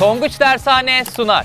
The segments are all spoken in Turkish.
Tonguç Dershane sunar.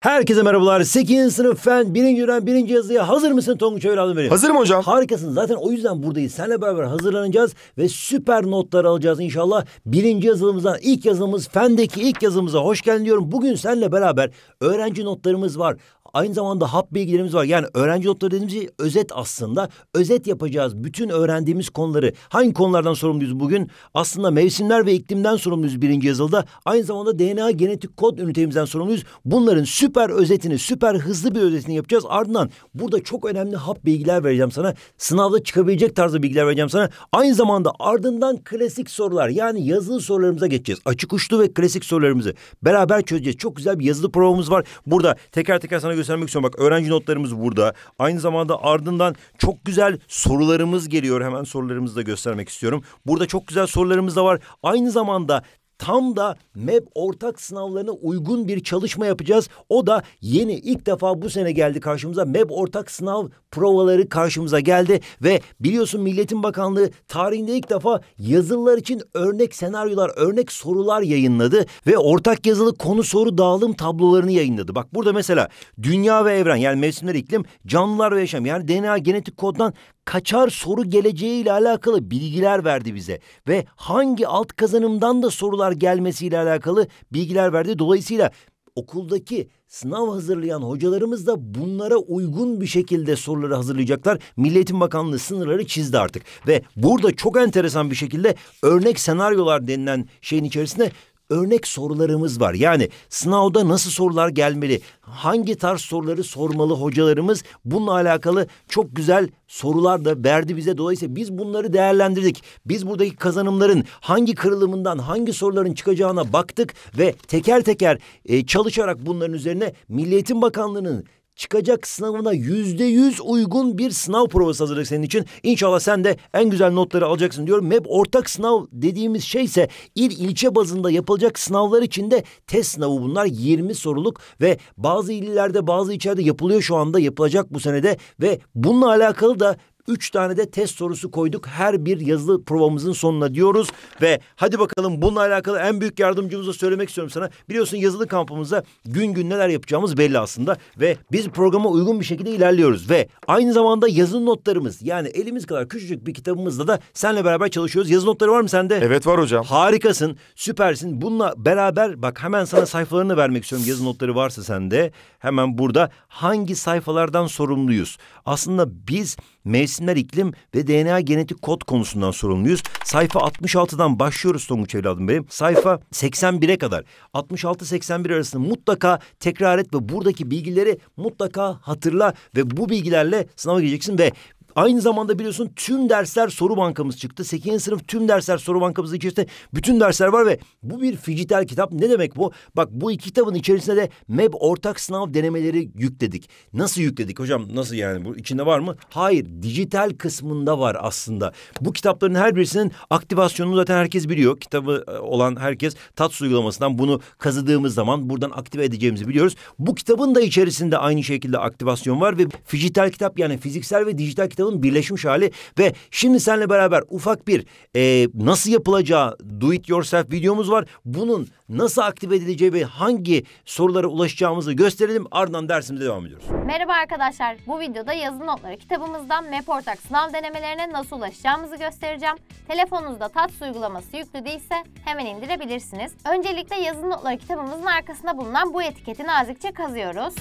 Herkese merhabalar. 8. sınıf fen 1. dönem 1. yazıya hazır mısın Tonguç evladım benim? Hazırım hocam. Harikasın. Zaten o yüzden buradayız. Seninle beraber hazırlanacağız ve süper notlar alacağız inşallah. 1. yazılımızdan ilk yazılımız fendeki ilk yazılımıza hoş geldin diyorum. Bugün seninle beraber öğrenci notlarımız var. Aynı zamanda hap bilgilerimiz var. Yani öğrenci notları dediğimiz şey özet aslında. Özet yapacağız. Bütün öğrendiğimiz konuları. Hangi konulardan sorumluyuz bugün? Aslında mevsimler ve iklimden sorumluyuz birinci yazılıda. Aynı zamanda DNA genetik kod ünitemizden sorumluyuz. Bunların süper özetini, süper hızlı bir özetini yapacağız. Ardından burada çok önemli hap bilgiler vereceğim sana. Sınavda çıkabilecek tarzda bilgiler vereceğim sana. Aynı zamanda ardından klasik sorular yani yazılı sorularımıza geçeceğiz. Açık uçlu ve klasik sorularımızı beraber çözeceğiz. Çok güzel bir yazılı programımız var. Burada teker teker sana göstermek istiyorum. Bak öğrenci notlarımız burada. Aynı zamanda ardından çok güzel sorularımız geliyor. Hemen sorularımızı da göstermek istiyorum. Burada çok güzel sorularımız da var. Aynı zamanda tam da MEB ortak sınavlarına uygun bir çalışma yapacağız. O da yeni ilk defa bu sene geldi karşımıza. MEB ortak sınav provaları karşımıza geldi ve biliyorsun Milletin Bakanlığı tarihinde ilk defa yazılılar için örnek senaryolar, örnek sorular yayınladı ve ortak yazılı konu soru dağılım tablolarını yayınladı. Bak burada mesela dünya ve evren yani mevsimler iklim, canlılar ve yaşam yani DNA genetik koddan kaçar soru geleceğiyle alakalı bilgiler verdi bize ve hangi alt kazanımdan da sorular gelmesiyle alakalı bilgiler verdi. Dolayısıyla okuldaki sınav hazırlayan hocalarımız da bunlara uygun bir şekilde soruları hazırlayacaklar. Milli Bakanlığı sınırları çizdi artık. Ve burada çok enteresan bir şekilde örnek senaryolar denilen şeyin içerisinde örnek sorularımız var. Yani sınavda nasıl sorular gelmeli, hangi tarz soruları sormalı hocalarımız bununla alakalı çok güzel sorular da verdi bize. Dolayısıyla biz bunları değerlendirdik. Biz buradaki kazanımların hangi kırılımından hangi soruların çıkacağına baktık ve teker teker e, çalışarak bunların üzerine Milli Eğitim Bakanlığı'nın çıkacak sınavına yüzde yüz uygun bir sınav provası hazırladık senin için. İnşallah sen de en güzel notları alacaksın diyorum. Hep ortak sınav dediğimiz şey ise il ilçe bazında yapılacak sınavlar için de test sınavı bunlar. 20 soruluk ve bazı illerde bazı içeride yapılıyor şu anda yapılacak bu senede ve bununla alakalı da Üç tane de test sorusu koyduk her bir yazılı provamızın sonuna diyoruz. Ve hadi bakalım bununla alakalı en büyük yardımcımıza söylemek istiyorum sana. Biliyorsun yazılı kampımızda gün gün neler yapacağımız belli aslında. Ve biz programa uygun bir şekilde ilerliyoruz. Ve aynı zamanda yazılı notlarımız yani elimiz kadar küçücük bir kitabımızla da seninle beraber çalışıyoruz. Yazılı notları var mı sende? Evet var hocam. Harikasın süpersin. Bununla beraber bak hemen sana sayfalarını vermek istiyorum. Yazılı notları varsa sende hemen burada hangi sayfalardan sorumluyuz? Aslında biz mevsimler, iklim ve DNA genetik kod konusundan sorumluyuz. Sayfa 66'dan başlıyoruz Tonguç evladım benim. Sayfa 81'e kadar. 66-81 arasında mutlaka tekrar et ve buradaki bilgileri mutlaka hatırla ve bu bilgilerle sınava gireceksin ve Aynı zamanda biliyorsun tüm dersler soru bankamız çıktı. 8. sınıf tüm dersler soru bankamız içerisinde bütün dersler var ve bu bir fijital kitap. Ne demek bu? Bak bu iki kitabın içerisinde de MEB ortak sınav denemeleri yükledik. Nasıl yükledik hocam? Nasıl yani? Bu içinde var mı? Hayır, dijital kısmında var aslında. Bu kitapların her birisinin aktivasyonunu zaten herkes biliyor. Kitabı e, olan herkes TATS uygulamasından bunu kazıdığımız zaman buradan aktive edeceğimizi biliyoruz. Bu kitabın da içerisinde aynı şekilde aktivasyon var ve fijital kitap yani fiziksel ve dijital kitap kitabın birleşmiş hali ve şimdi seninle beraber ufak bir e, nasıl yapılacağı do it yourself videomuz var. Bunun nasıl aktive edileceği ve hangi sorulara ulaşacağımızı gösterelim ardından dersimize devam ediyoruz. Merhaba arkadaşlar bu videoda yazı notları kitabımızdan MepOrtak sınav denemelerine nasıl ulaşacağımızı göstereceğim. Telefonunuzda TATS uygulaması yüklü değilse hemen indirebilirsiniz. Öncelikle yazı notları kitabımızın arkasında bulunan bu etiketi nazikçe kazıyoruz.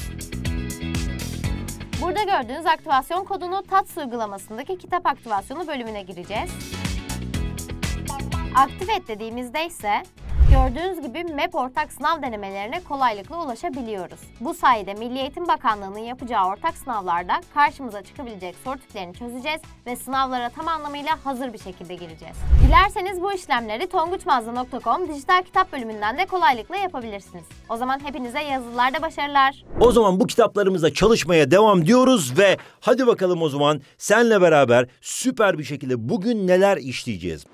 Burada gördüğünüz aktivasyon kodunu TATS uygulamasındaki kitap aktivasyonu bölümüne gireceğiz. Aktif et dediğimizde ise Gördüğünüz gibi MEP ortak sınav denemelerine kolaylıkla ulaşabiliyoruz. Bu sayede Milli Eğitim Bakanlığı'nın yapacağı ortak sınavlarda karşımıza çıkabilecek soru tiplerini çözeceğiz ve sınavlara tam anlamıyla hazır bir şekilde gireceğiz. Dilerseniz bu işlemleri tonguçmazda.com dijital kitap bölümünden de kolaylıkla yapabilirsiniz. O zaman hepinize yazılılarda başarılar. O zaman bu kitaplarımıza çalışmaya devam diyoruz ve hadi bakalım o zaman senle beraber süper bir şekilde bugün neler işleyeceğiz?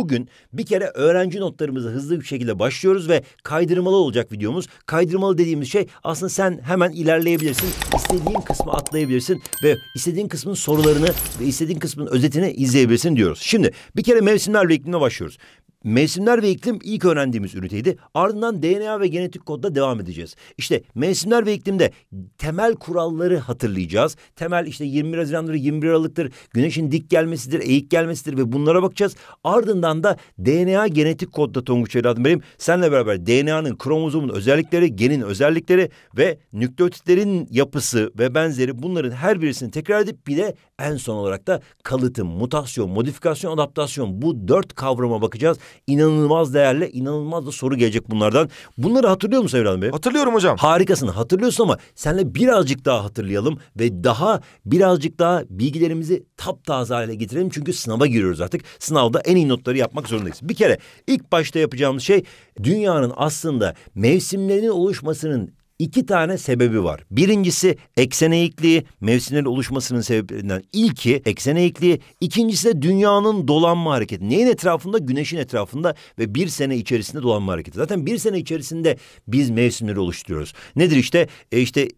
bugün bir kere öğrenci notlarımızı hızlı bir şekilde başlıyoruz ve kaydırmalı olacak videomuz. Kaydırmalı dediğimiz şey aslında sen hemen ilerleyebilirsin. istediğin kısmı atlayabilirsin ve istediğin kısmın sorularını ve istediğin kısmın özetini izleyebilirsin diyoruz. Şimdi bir kere mevsimlerle iklimle başlıyoruz. Mevsimler ve iklim ilk öğrendiğimiz üniteydi. Ardından DNA ve genetik kodla devam edeceğiz. İşte mevsimler ve iklimde temel kuralları hatırlayacağız. Temel işte 21 Haziran'dır, 21 Aralık'tır, güneşin dik gelmesidir, eğik gelmesidir ve bunlara bakacağız. Ardından da DNA genetik kodda Tonguç evladım benim. Seninle beraber DNA'nın, kromozomun özellikleri, genin özellikleri ve nükleotitlerin yapısı ve benzeri bunların her birisini tekrar edip bir de en son olarak da kalıtım, mutasyon, modifikasyon, adaptasyon bu dört kavrama bakacağız inanılmaz değerli, inanılmaz da soru gelecek bunlardan. Bunları hatırlıyor musun Evren Bey? Hatırlıyorum hocam. Harikasın. Hatırlıyorsun ama senle birazcık daha hatırlayalım ve daha birazcık daha bilgilerimizi taptaze hale getirelim. Çünkü sınava giriyoruz artık. Sınavda en iyi notları yapmak zorundayız. Bir kere ilk başta yapacağımız şey dünyanın aslında mevsimlerinin oluşmasının iki tane sebebi var. Birincisi eksen eğikliği mevsimlerin oluşmasının sebeplerinden ilki eksen eğikliği. İkincisi de dünyanın dolanma hareketi. Neyin etrafında? Güneşin etrafında ve bir sene içerisinde dolanma hareketi. Zaten bir sene içerisinde biz mevsimleri oluşturuyoruz. Nedir işte? E işte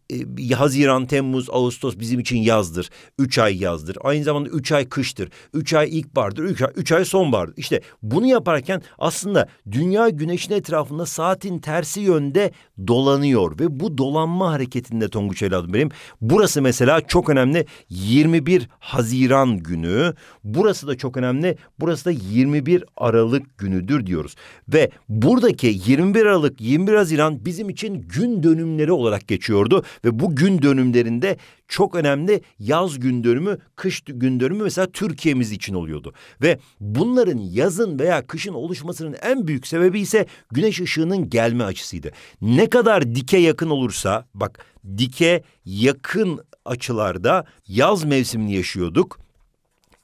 e, Haziran, Temmuz, Ağustos bizim için yazdır. Üç ay yazdır. Aynı zamanda üç ay kıştır. Üç ay ilk bardır, Üç ay, üç ay sonbahardır. İşte bunu yaparken aslında dünya güneşin etrafında saatin tersi yönde dolanıyor ve bu dolanma hareketinde Tonguç evladım benim. Burası mesela çok önemli. 21 Haziran günü. Burası da çok önemli. Burası da 21 Aralık günüdür diyoruz. Ve buradaki 21 Aralık, 21 Haziran bizim için gün dönümleri olarak geçiyordu. Ve bu gün dönümlerinde çok önemli yaz gün dönümü, kış gün dönümü mesela Türkiye'miz için oluyordu. Ve bunların yazın veya kışın oluşmasının en büyük sebebi ise güneş ışığının gelme açısıydı. Ne kadar dike yakın yakın olursa bak dike yakın açılarda yaz mevsimini yaşıyorduk.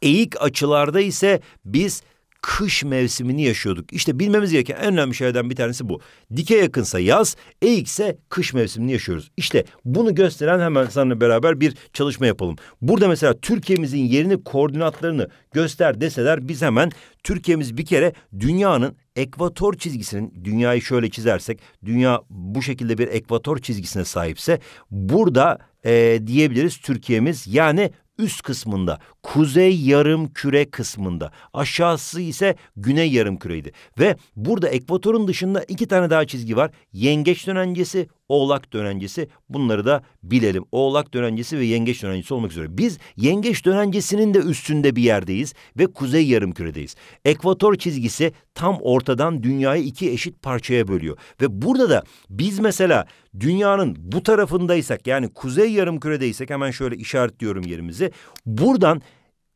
Eğik açılarda ise biz kış mevsimini yaşıyorduk. İşte bilmemiz gereken en önemli şeylerden bir tanesi bu. Dike yakınsa yaz, eğikse kış mevsimini yaşıyoruz. İşte bunu gösteren hemen seninle beraber bir çalışma yapalım. Burada mesela Türkiye'mizin yerini, koordinatlarını göster deseler biz hemen Türkiye'miz bir kere dünyanın ekvator çizgisinin dünyayı şöyle çizersek dünya bu şekilde bir ekvator çizgisine sahipse burada e, diyebiliriz Türkiye'miz yani üst kısmında, kuzey yarım küre kısmında, aşağısı ise güney yarım küreydi. Ve burada ekvatorun dışında iki tane daha çizgi var. Yengeç dönencesi, Oğlak dönencesi bunları da bilelim. Oğlak dönencesi ve yengeç dönencesi olmak üzere. Biz yengeç dönencesinin de üstünde bir yerdeyiz ve kuzey yarım küredeyiz. Ekvator çizgisi tam ortadan dünyayı iki eşit parçaya bölüyor. Ve burada da biz mesela dünyanın bu tarafındaysak yani kuzey yarım küredeysek hemen şöyle işaretliyorum yerimizi. Buradan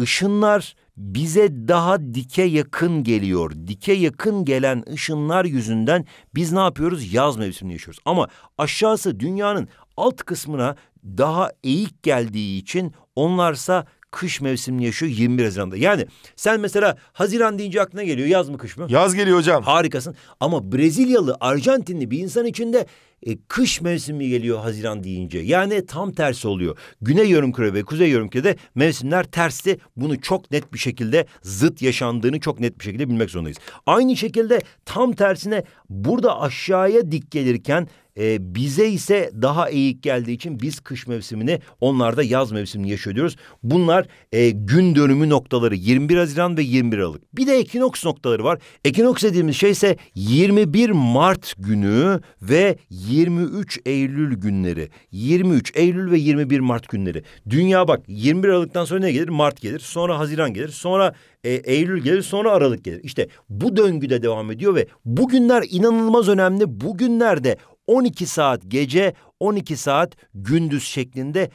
ışınlar bize daha dike yakın geliyor. Dike yakın gelen ışınlar yüzünden biz ne yapıyoruz? Yaz mevsimini yaşıyoruz. Ama aşağısı dünyanın alt kısmına daha eğik geldiği için onlarsa kış mevsimini yaşıyor 21 Haziran'da. Yani sen mesela Haziran deyince aklına geliyor yaz mı kış mı? Yaz geliyor hocam. Harikasın ama Brezilyalı, Arjantinli bir insan içinde e, kış mevsimi geliyor Haziran deyince. Yani tam tersi oluyor. Güney yarımküre ve kuzey yarımkürede mevsimler tersti. Bunu çok net bir şekilde zıt yaşandığını çok net bir şekilde bilmek zorundayız. Aynı şekilde tam tersine burada aşağıya dik gelirken e, bize ise daha eğik geldiği için biz kış mevsimini onlar da yaz mevsimini yaşıyoruz. Bunlar e, gün dönümü noktaları 21 Haziran ve 21 Aralık. Bir de ekinoks noktaları var. Ekinoks dediğimiz şey ise 21 Mart günü ve 23 Eylül günleri. 23 Eylül ve 21 Mart günleri. Dünya bak 21 Aralık'tan sonra ne gelir? Mart gelir. Sonra Haziran gelir. Sonra e, Eylül gelir. Sonra Aralık gelir. İşte bu döngüde devam ediyor ve bugünler inanılmaz önemli. Bugünlerde 12 saat gece, 12 saat gündüz şeklinde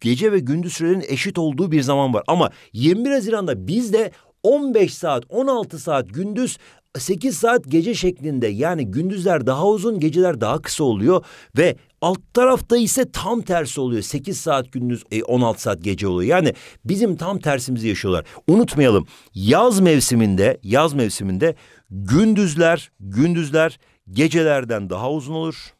gece ve gündüz sürelerinin eşit olduğu bir zaman var. Ama 21 Haziran'da bizde 15 saat, 16 saat gündüz, 8 saat gece şeklinde yani gündüzler daha uzun geceler daha kısa oluyor ve alt tarafta ise tam tersi oluyor. 8 saat gündüz 16 e, saat gece oluyor. Yani bizim tam tersimizi yaşıyorlar. Unutmayalım yaz mevsiminde yaz mevsiminde gündüzler gündüzler gecelerden daha uzun olur.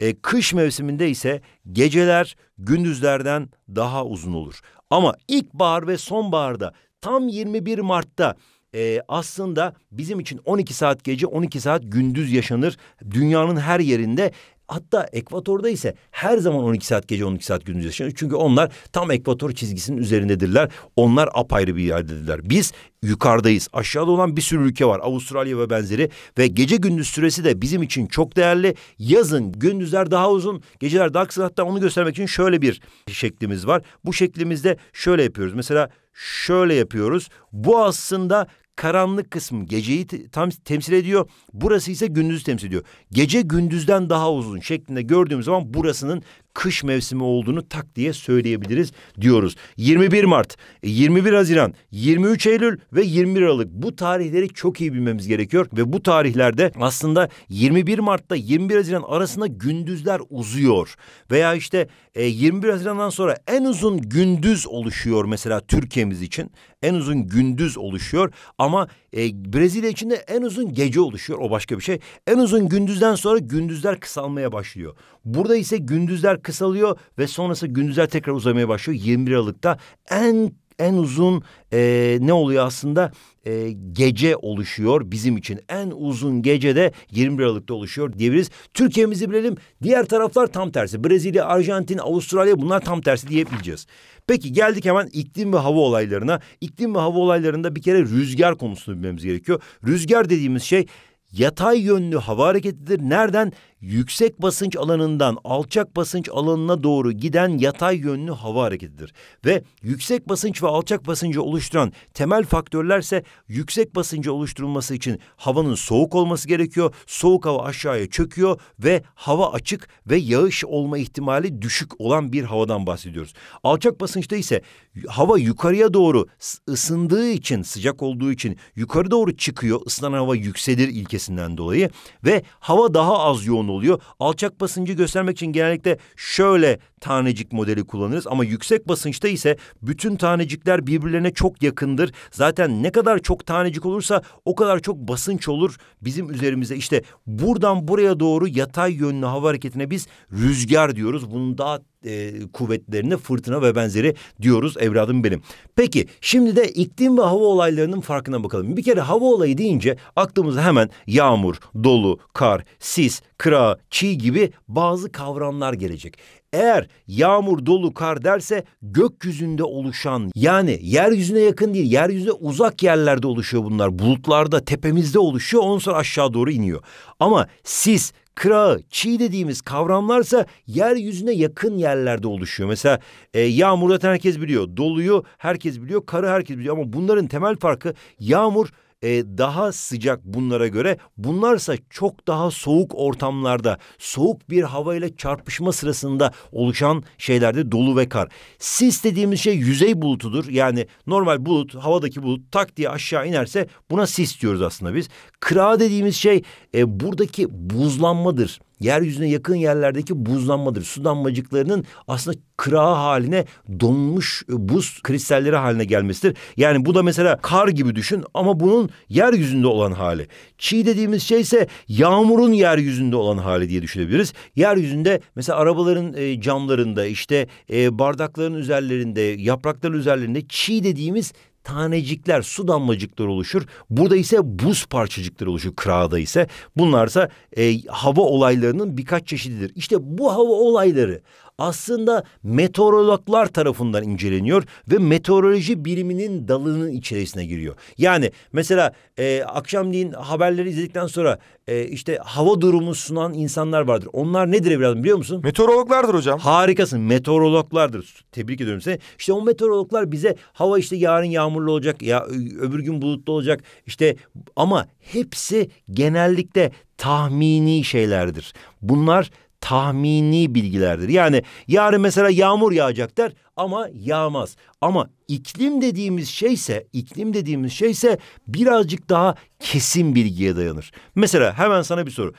E, kış mevsiminde ise geceler gündüzlerden daha uzun olur. Ama ilkbahar ve sonbaharda tam 21 Mart'ta e, aslında bizim için 12 saat gece 12 saat gündüz yaşanır. Dünyanın her yerinde Hatta ekvatorda ise her zaman 12 saat gece 12 saat gündüz yaşanıyor. Çünkü onlar tam ekvator çizgisinin üzerindedirler. Onlar apayrı bir yerdedirler. Biz yukarıdayız. Aşağıda olan bir sürü ülke var. Avustralya ve benzeri ve gece gündüz süresi de bizim için çok değerli. Yazın gündüzler daha uzun, geceler daha kısa. Hatta onu göstermek için şöyle bir şeklimiz var. Bu şeklimizde şöyle yapıyoruz. Mesela şöyle yapıyoruz. Bu aslında Karanlık kısım geceyi tam temsil ediyor. Burası ise gündüzü temsil ediyor. Gece gündüzden daha uzun şeklinde gördüğümüz zaman burasının kış mevsimi olduğunu tak diye söyleyebiliriz diyoruz. 21 Mart, 21 Haziran, 23 Eylül ve 21 Aralık bu tarihleri çok iyi bilmemiz gerekiyor ve bu tarihlerde aslında 21 Mart'ta 21 Haziran arasında gündüzler uzuyor veya işte 21 e, Haziran'dan sonra en uzun gündüz oluşuyor mesela Türkiye'miz için en uzun gündüz oluşuyor ama e, Brezilya içinde en uzun gece oluşuyor o başka bir şey. En uzun gündüzden sonra gündüzler kısalmaya başlıyor. Burada ise gündüzler kısalıyor ve sonrası gündüzler tekrar uzamaya başlıyor. 21 Aralık'ta en en uzun e, ne oluyor aslında? E, gece oluşuyor bizim için. En uzun gece de 21 Aralık'ta oluşuyor diyebiliriz. Türkiye'mizi bilelim. Diğer taraflar tam tersi. Brezilya, Arjantin, Avustralya bunlar tam tersi diyebileceğiz. Peki geldik hemen iklim ve hava olaylarına. İklim ve hava olaylarında bir kere rüzgar konusunu bilmemiz gerekiyor. Rüzgar dediğimiz şey yatay yönlü hava hareketidir. Nereden? yüksek basınç alanından alçak basınç alanına doğru giden yatay yönlü hava hareketidir. Ve yüksek basınç ve alçak basıncı oluşturan temel faktörlerse yüksek basıncı oluşturulması için havanın soğuk olması gerekiyor. Soğuk hava aşağıya çöküyor ve hava açık ve yağış olma ihtimali düşük olan bir havadan bahsediyoruz. Alçak basınçta ise hava yukarıya doğru ısındığı için, sıcak olduğu için yukarı doğru çıkıyor. ısınan hava yükselir ilkesinden dolayı ve hava daha az yoğun oluyor. Alçak basıncı göstermek için genellikle şöyle tanecik modeli kullanırız ama yüksek basınçta ise bütün tanecikler birbirlerine çok yakındır. Zaten ne kadar çok tanecik olursa o kadar çok basınç olur bizim üzerimize. İşte buradan buraya doğru yatay yönlü hava hareketine biz rüzgar diyoruz. Bunu daha e, kuvvetlerine fırtına ve benzeri diyoruz evladım benim. Peki şimdi de iklim ve hava olaylarının farkına bakalım. Bir kere hava olayı deyince aklımıza hemen yağmur, dolu, kar, sis, kıra, çiğ gibi bazı kavramlar gelecek. Eğer yağmur, dolu, kar derse gökyüzünde oluşan yani yeryüzüne yakın değil yeryüzüne uzak yerlerde oluşuyor bunlar. Bulutlarda tepemizde oluşuyor ondan sonra aşağı doğru iniyor. Ama sis, kırağı, çiğ dediğimiz kavramlarsa yeryüzüne yakın yerlerde oluşuyor. Mesela e, yağmur zaten herkes biliyor. Doluyu herkes biliyor. Karı herkes biliyor. Ama bunların temel farkı yağmur e, daha sıcak bunlara göre. Bunlarsa çok daha soğuk ortamlarda, soğuk bir havayla çarpışma sırasında oluşan şeylerde dolu ve kar. Sis dediğimiz şey yüzey bulutudur. Yani normal bulut, havadaki bulut tak diye aşağı inerse buna sis diyoruz aslında biz. Kıra dediğimiz şey e, buradaki buzlanmadır yeryüzüne yakın yerlerdeki buzlanmadır. Su damlacıklarının aslında kırağı haline donmuş e, buz kristalleri haline gelmesidir. Yani bu da mesela kar gibi düşün ama bunun yeryüzünde olan hali. Çiğ dediğimiz şey ise yağmurun yeryüzünde olan hali diye düşünebiliriz. Yeryüzünde mesela arabaların e, camlarında işte e, bardakların üzerlerinde yaprakların üzerlerinde çiğ dediğimiz tanecikler, su damlacıkları oluşur. Burada ise buz parçacıkları oluşur kırağda ise. Bunlarsa e, hava olaylarının birkaç çeşididir. İşte bu hava olayları aslında meteorologlar tarafından inceleniyor ve meteoroloji biliminin dalının içerisine giriyor. Yani mesela e, akşamleyin haberleri izledikten sonra e, işte hava durumu sunan insanlar vardır. Onlar nedir evladım biliyor musun? Meteorologlardır hocam. Harikasın meteorologlardır. Tebrik ediyorum seni. İşte o meteorologlar bize hava işte yarın yağmurlu olacak ya öbür gün bulutlu olacak işte ama hepsi genellikle tahmini şeylerdir. Bunlar tahmini bilgilerdir. Yani yarın mesela yağmur yağacak der ama yağmaz. Ama iklim dediğimiz şeyse, iklim dediğimiz şeyse birazcık daha kesin bilgiye dayanır. Mesela hemen sana bir soru.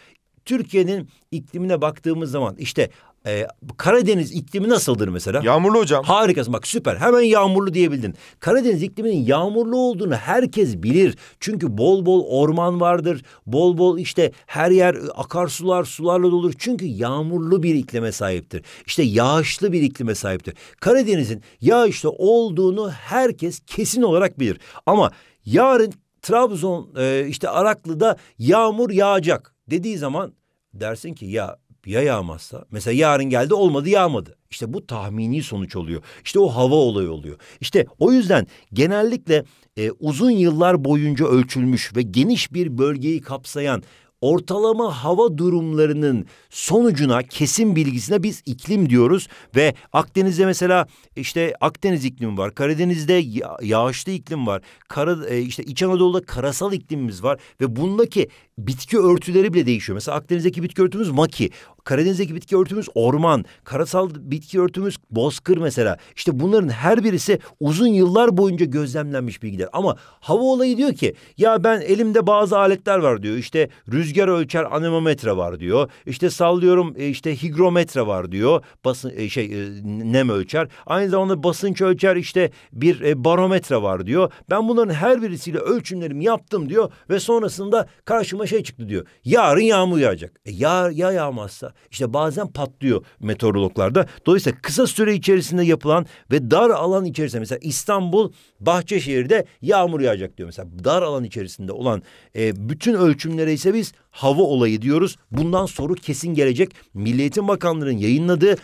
Türkiye'nin iklimine baktığımız zaman işte ee, Karadeniz iklimi nasıldır mesela? Yağmurlu hocam. Harikasın bak süper hemen yağmurlu diyebildin. Karadeniz ikliminin yağmurlu olduğunu herkes bilir. Çünkü bol bol orman vardır. Bol bol işte her yer akarsular sularla dolur Çünkü yağmurlu bir iklime sahiptir. İşte yağışlı bir iklime sahiptir. Karadeniz'in yağışlı olduğunu herkes kesin olarak bilir. Ama yarın Trabzon e, işte Araklı'da yağmur yağacak dediği zaman dersin ki ya ya yağmazsa? Mesela yarın geldi olmadı yağmadı. İşte bu tahmini sonuç oluyor. İşte o hava olayı oluyor. İşte o yüzden genellikle e, uzun yıllar boyunca ölçülmüş ve geniş bir bölgeyi kapsayan ortalama hava durumlarının sonucuna kesin bilgisine biz iklim diyoruz ve Akdeniz'de mesela işte Akdeniz iklimi var. Karadeniz'de yağışlı iklim var. Kara e, işte İç Anadolu'da karasal iklimimiz var ve bundaki bitki örtüleri bile değişiyor. Mesela Akdeniz'deki bitki örtümüz maki. Karadeniz'deki bitki örtümüz orman. Karasal bitki örtümüz bozkır mesela. İşte bunların her birisi uzun yıllar boyunca gözlemlenmiş bilgiler. Ama hava olayı diyor ki ya ben elimde bazı aletler var diyor. İşte rüzgar ölçer anemometre var diyor. İşte sallıyorum e, işte higrometre var diyor. Basın e, şey e, nem ölçer. Aynı zamanda basınç ölçer işte bir barometre var diyor. Ben bunların her birisiyle ölçümlerimi yaptım diyor ve sonrasında karşıma şey çıktı diyor. Yarın yağmur yağacak. E, yağ, ya yağmazsa? işte bazen patlıyor meteorologlarda. Dolayısıyla kısa süre içerisinde yapılan ve dar alan içerisinde mesela İstanbul Bahçeşehir'de yağmur yağacak diyor. Mesela dar alan içerisinde olan e, bütün ölçümlere ise biz hava olayı diyoruz. Bundan soru kesin gelecek. Milli Eğitim Bakanlığı'nın yayınladığı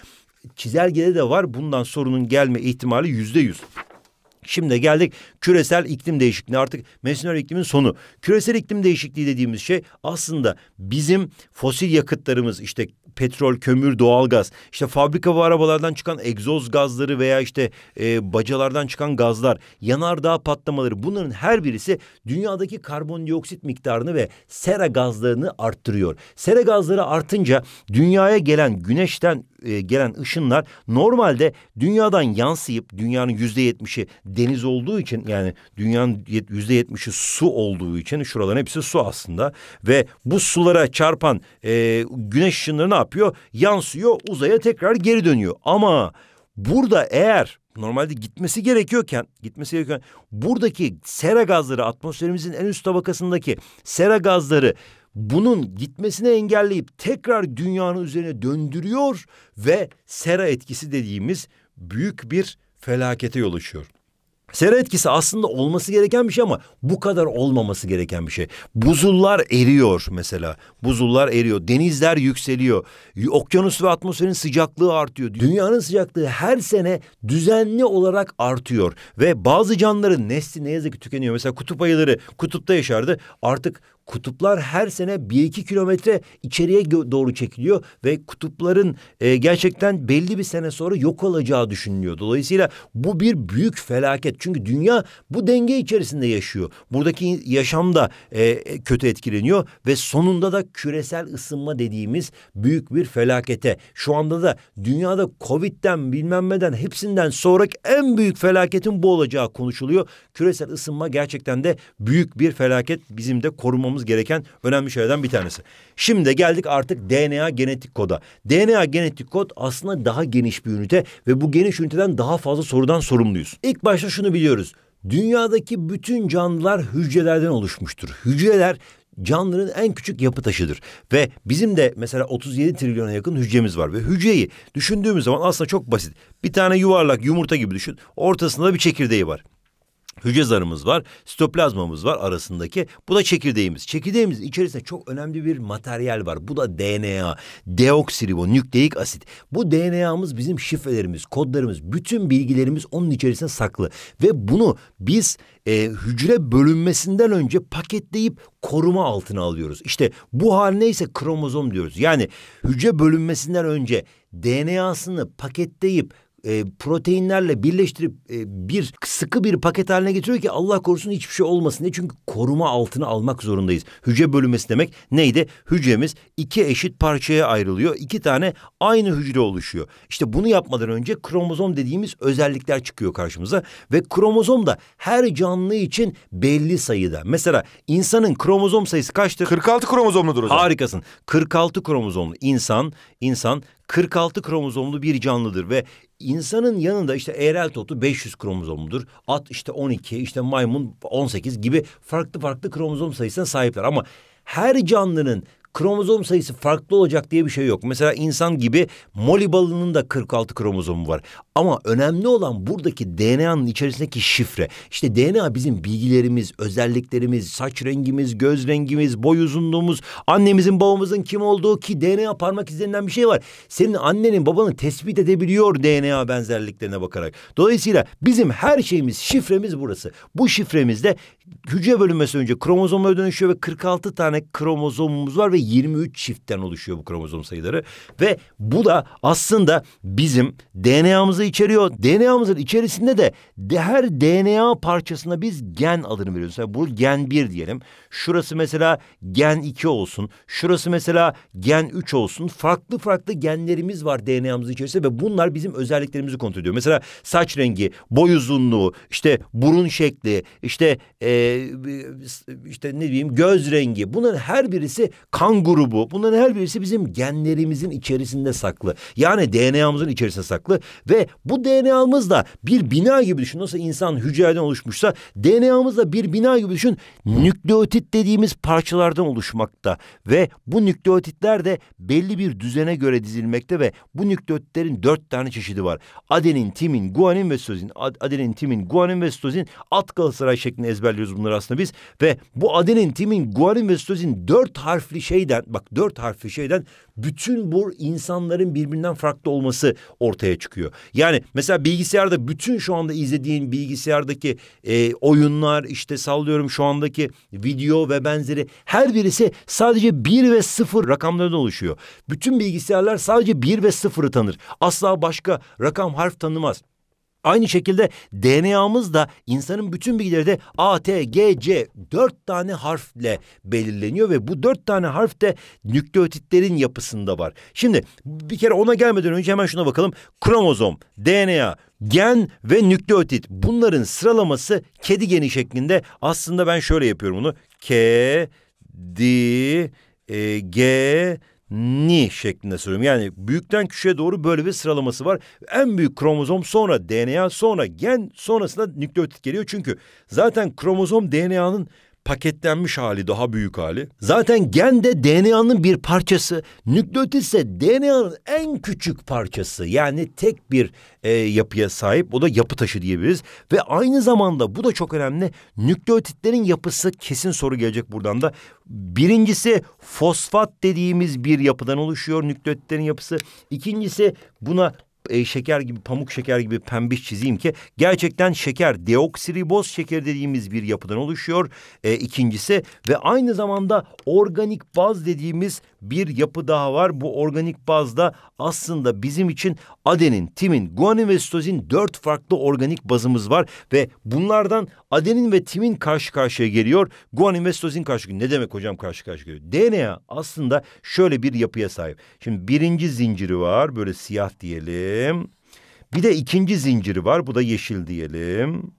çizelgede de var. Bundan sorunun gelme ihtimali yüzde yüz. Şimdi geldik küresel iklim değişikliği artık mesinör iklimin sonu. Küresel iklim değişikliği dediğimiz şey aslında bizim fosil yakıtlarımız işte petrol, kömür, doğalgaz, işte fabrika ve arabalardan çıkan egzoz gazları veya işte e, bacalardan çıkan gazlar, yanardağ patlamaları bunların her birisi dünyadaki karbondioksit miktarını ve sera gazlarını arttırıyor. Sera gazları artınca dünyaya gelen güneşten e, gelen ışınlar normalde dünyadan yansıyıp dünyanın yüzde yetmişi deniz olduğu için yani dünyanın yüzde yetmişi su olduğu için şuraların hepsi su aslında ve bu sulara çarpan e, güneş ışınları ne yapıyor? Yansıyor uzaya tekrar geri dönüyor ama burada eğer normalde gitmesi gerekiyorken gitmesi gerekiyorken buradaki sera gazları atmosferimizin en üst tabakasındaki sera gazları bunun gitmesini engelleyip tekrar dünyanın üzerine döndürüyor ve sera etkisi dediğimiz büyük bir felakete yol açıyor. Sera etkisi aslında olması gereken bir şey ama bu kadar olmaması gereken bir şey. Buzullar eriyor mesela. Buzullar eriyor. Denizler yükseliyor. Okyanus ve atmosferin sıcaklığı artıyor. Dünyanın sıcaklığı her sene düzenli olarak artıyor. Ve bazı canlıların nesli ne yazık ki tükeniyor. Mesela kutup ayıları kutupta yaşardı. Artık kutuplar her sene 1-2 kilometre içeriye doğru çekiliyor ve kutupların e, gerçekten belli bir sene sonra yok olacağı düşünülüyor. Dolayısıyla bu bir büyük felaket. Çünkü dünya bu denge içerisinde yaşıyor. Buradaki yaşam da e, e, kötü etkileniyor ve sonunda da küresel ısınma dediğimiz büyük bir felakete. Şu anda da dünyada Covid'den bilmem neden hepsinden sonraki en büyük felaketin bu olacağı konuşuluyor. Küresel ısınma gerçekten de büyük bir felaket bizim de korumamız konuşmamız gereken önemli şeylerden bir tanesi. Şimdi geldik artık DNA genetik koda. DNA genetik kod aslında daha geniş bir ünite ve bu geniş üniteden daha fazla sorudan sorumluyuz. İlk başta şunu biliyoruz. Dünyadaki bütün canlılar hücrelerden oluşmuştur. Hücreler canlının en küçük yapı taşıdır. Ve bizim de mesela 37 trilyona yakın hücremiz var. Ve hücreyi düşündüğümüz zaman aslında çok basit. Bir tane yuvarlak yumurta gibi düşün. Ortasında bir çekirdeği var hücre zarımız var, sitoplazmamız var arasındaki. Bu da çekirdeğimiz. Çekirdeğimiz içerisinde çok önemli bir materyal var. Bu da DNA, deoksiribonükleik asit. Bu DNA'mız bizim şifrelerimiz, kodlarımız, bütün bilgilerimiz onun içerisinde saklı. Ve bunu biz e, hücre bölünmesinden önce paketleyip koruma altına alıyoruz. İşte bu hal neyse kromozom diyoruz. Yani hücre bölünmesinden önce DNA'sını paketleyip e, proteinlerle birleştirip e, bir sıkı bir paket haline getiriyor ki Allah korusun hiçbir şey olmasın diye. Çünkü koruma altına almak zorundayız. Hücre bölünmesi demek neydi? Hücremiz iki eşit parçaya ayrılıyor. iki tane aynı hücre oluşuyor. İşte bunu yapmadan önce kromozom dediğimiz özellikler çıkıyor karşımıza. Ve kromozom da her canlı için belli sayıda. Mesela insanın kromozom sayısı kaçtır? 46 kromozomludur hocam. Harikasın. 46 kromozomlu insan, insan 46 kromozomlu bir canlıdır ve insanın yanında işte eğrel totu 500 kromozomludur. At işte 12, işte maymun 18 gibi farklı farklı kromozom sayısına sahipler ama her canlının kromozom sayısı farklı olacak diye bir şey yok. Mesela insan gibi moli balının da 46 kromozomu var. Ama önemli olan buradaki DNA'nın içerisindeki şifre. İşte DNA bizim bilgilerimiz, özelliklerimiz, saç rengimiz, göz rengimiz, boy uzunluğumuz, annemizin babamızın kim olduğu ki DNA parmak izlerinden bir şey var. Senin annenin babanı tespit edebiliyor DNA benzerliklerine bakarak. Dolayısıyla bizim her şeyimiz şifremiz burası. Bu şifremizde hücre bölünmesi önce kromozoma dönüşüyor ve 46 tane kromozomumuz var ve 23 çiftten oluşuyor bu kromozom sayıları. Ve bu da aslında bizim DNA'mızı içeriyor. DNA'mızın içerisinde de her DNA parçasına biz gen adını veriyoruz. Mesela yani bu gen 1 diyelim. Şurası mesela gen 2 olsun. Şurası mesela gen 3 olsun. Farklı farklı genlerimiz var DNA'mızın içerisinde ve bunlar bizim özelliklerimizi kontrol ediyor. Mesela saç rengi, boy uzunluğu, işte burun şekli, işte e, e, işte ne diyeyim göz rengi bunların her birisi kan grubu bunların her birisi bizim genlerimizin içerisinde saklı. Yani DNA'mızın içerisinde saklı ve bu DNA'mız da bir bina gibi düşün. Nasıl insan hücreden oluşmuşsa DNA'mız da bir bina gibi düşün. Nükleotit dediğimiz parçalardan oluşmakta ve bu nükleotitler de belli bir düzene göre dizilmekte ve bu nükleotitlerin dört tane çeşidi var. Adenin, timin, guanin ve sözin. Adenin, timin, guanin ve sözin at Galatasaray şeklinde ezberliyoruz söylüyoruz bunları aslında biz. Ve bu adenin, timin, guanin ve sitozin dört harfli şeyden bak dört harfli şeyden bütün bu insanların birbirinden farklı olması ortaya çıkıyor. Yani mesela bilgisayarda bütün şu anda izlediğin bilgisayardaki e, oyunlar işte sallıyorum şu andaki video ve benzeri her birisi sadece bir ve sıfır rakamlardan oluşuyor. Bütün bilgisayarlar sadece bir ve sıfırı tanır. Asla başka rakam harf tanımaz. Aynı şekilde DNA'mız da insanın bütün bilgileri de A, T, G, C dört tane harfle belirleniyor ve bu dört tane harf de nükleotitlerin yapısında var. Şimdi bir kere ona gelmeden önce hemen şuna bakalım. Kromozom, DNA, gen ve nükleotit bunların sıralaması kedi geni şeklinde. Aslında ben şöyle yapıyorum bunu. K, D, e, G, ni şeklinde söylüyorum. Yani büyükten küçüğe doğru böyle bir sıralaması var. En büyük kromozom sonra DNA sonra gen sonrasında nükleotit geliyor. Çünkü zaten kromozom DNA'nın paketlenmiş hali, daha büyük hali. Zaten gen de DNA'nın bir parçası. Nükleotit ise DNA'nın en küçük parçası. Yani tek bir e, yapıya sahip. O da yapı taşı diyebiliriz. Ve aynı zamanda bu da çok önemli. Nükleotitlerin yapısı kesin soru gelecek buradan da. Birincisi fosfat dediğimiz bir yapıdan oluşuyor nükleotitlerin yapısı. İkincisi buna e, şeker gibi pamuk şeker gibi pembiş çizeyim ki gerçekten şeker deoksiriboz şeker dediğimiz bir yapıdan oluşuyor. E, ikincisi ve aynı zamanda organik baz dediğimiz bir yapı daha var. Bu organik bazda aslında bizim için adenin, timin, guanin ve sitozin dört farklı organik bazımız var ve bunlardan adenin ve timin karşı karşıya geliyor. Guanin ve sitozin karşı Ne demek hocam karşı karşıya geliyor? DNA aslında şöyle bir yapıya sahip. Şimdi birinci zinciri var böyle siyah diyelim. Bir de ikinci zinciri var bu da yeşil diyelim.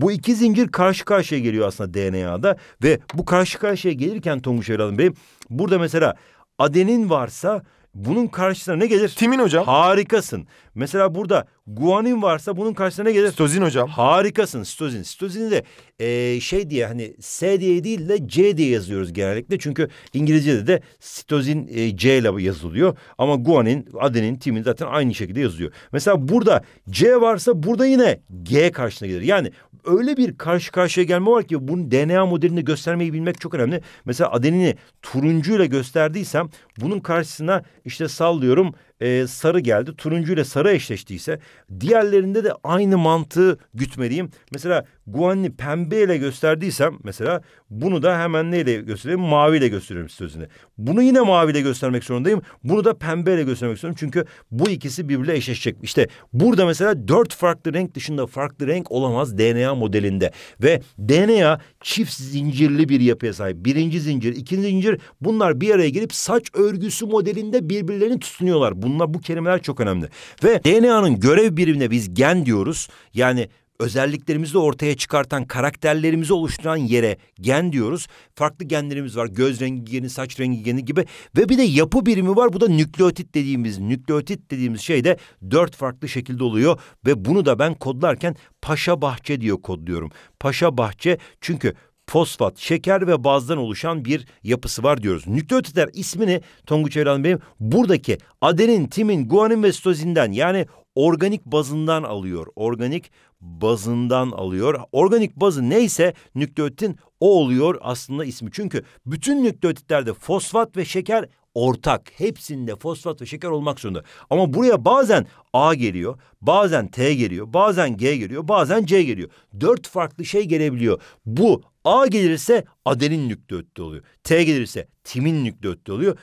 Bu iki zincir karşı karşıya geliyor aslında DNA'da ve bu karşı karşıya gelirken Tonguç Evladım Bey burada mesela adenin varsa bunun karşısına ne gelir? Timin hocam. Harikasın. Mesela burada guanin varsa bunun karşısına ne gelir? Stozin hocam. Harikasın stozin. Stozin de e, şey diye hani S diye değil de C diye yazıyoruz genellikle. Çünkü İngilizce'de de stozin e, C ile yazılıyor. Ama guanin, adenin, timin zaten aynı şekilde yazılıyor. Mesela burada C varsa burada yine G karşısına gelir. Yani öyle bir karşı karşıya gelme var ki bunun DNA modelini göstermeyi bilmek çok önemli. Mesela adenini turuncuyla gösterdiysem bunun karşısına işte sallıyorum e, sarı geldi. Turuncu ile sarı eşleştiyse diğerlerinde de aynı mantığı gütmeliyim. Mesela Guanin'i pembe ile gösterdiysem mesela bunu da hemen neyle göstereyim? Mavi ile gösteriyorum sözüne. Bunu yine mavi ile göstermek zorundayım. Bunu da pembe ile göstermek zorundayım. Çünkü bu ikisi birbirle eşleşecek. İşte burada mesela dört farklı renk dışında farklı renk olamaz DNA modelinde. Ve DNA çift zincirli bir yapıya sahip. Birinci zincir, ikinci zincir bunlar bir araya gelip saç örgüsü modelinde birbirlerini tutunuyorlar. Bunlar Bunlar bu kelimeler çok önemli. Ve DNA'nın görev birimine biz gen diyoruz. Yani özelliklerimizi ortaya çıkartan karakterlerimizi oluşturan yere gen diyoruz. Farklı genlerimiz var. Göz rengi geni, saç rengi geni gibi ve bir de yapı birimi var. Bu da nükleotit dediğimiz. Nükleotit dediğimiz şey de dört farklı şekilde oluyor ve bunu da ben kodlarken paşa bahçe diyor kodluyorum. Paşa bahçe çünkü fosfat, şeker ve bazdan oluşan bir yapısı var diyoruz. Nükleotitler ismini Tonguç Evren Bey buradaki adenin, timin, guanin ve sitozinden yani organik bazından alıyor. Organik bazından alıyor. Organik bazı neyse nükleotitin o oluyor aslında ismi. Çünkü bütün nükleotitlerde fosfat ve şeker ortak. Hepsinde fosfat ve şeker olmak zorunda. Ama buraya bazen A geliyor, bazen T geliyor, bazen G geliyor, bazen C geliyor. Dört farklı şey gelebiliyor. Bu A gelirse adenin nükleotidi oluyor. T gelirse timin nükleotidi oluyor.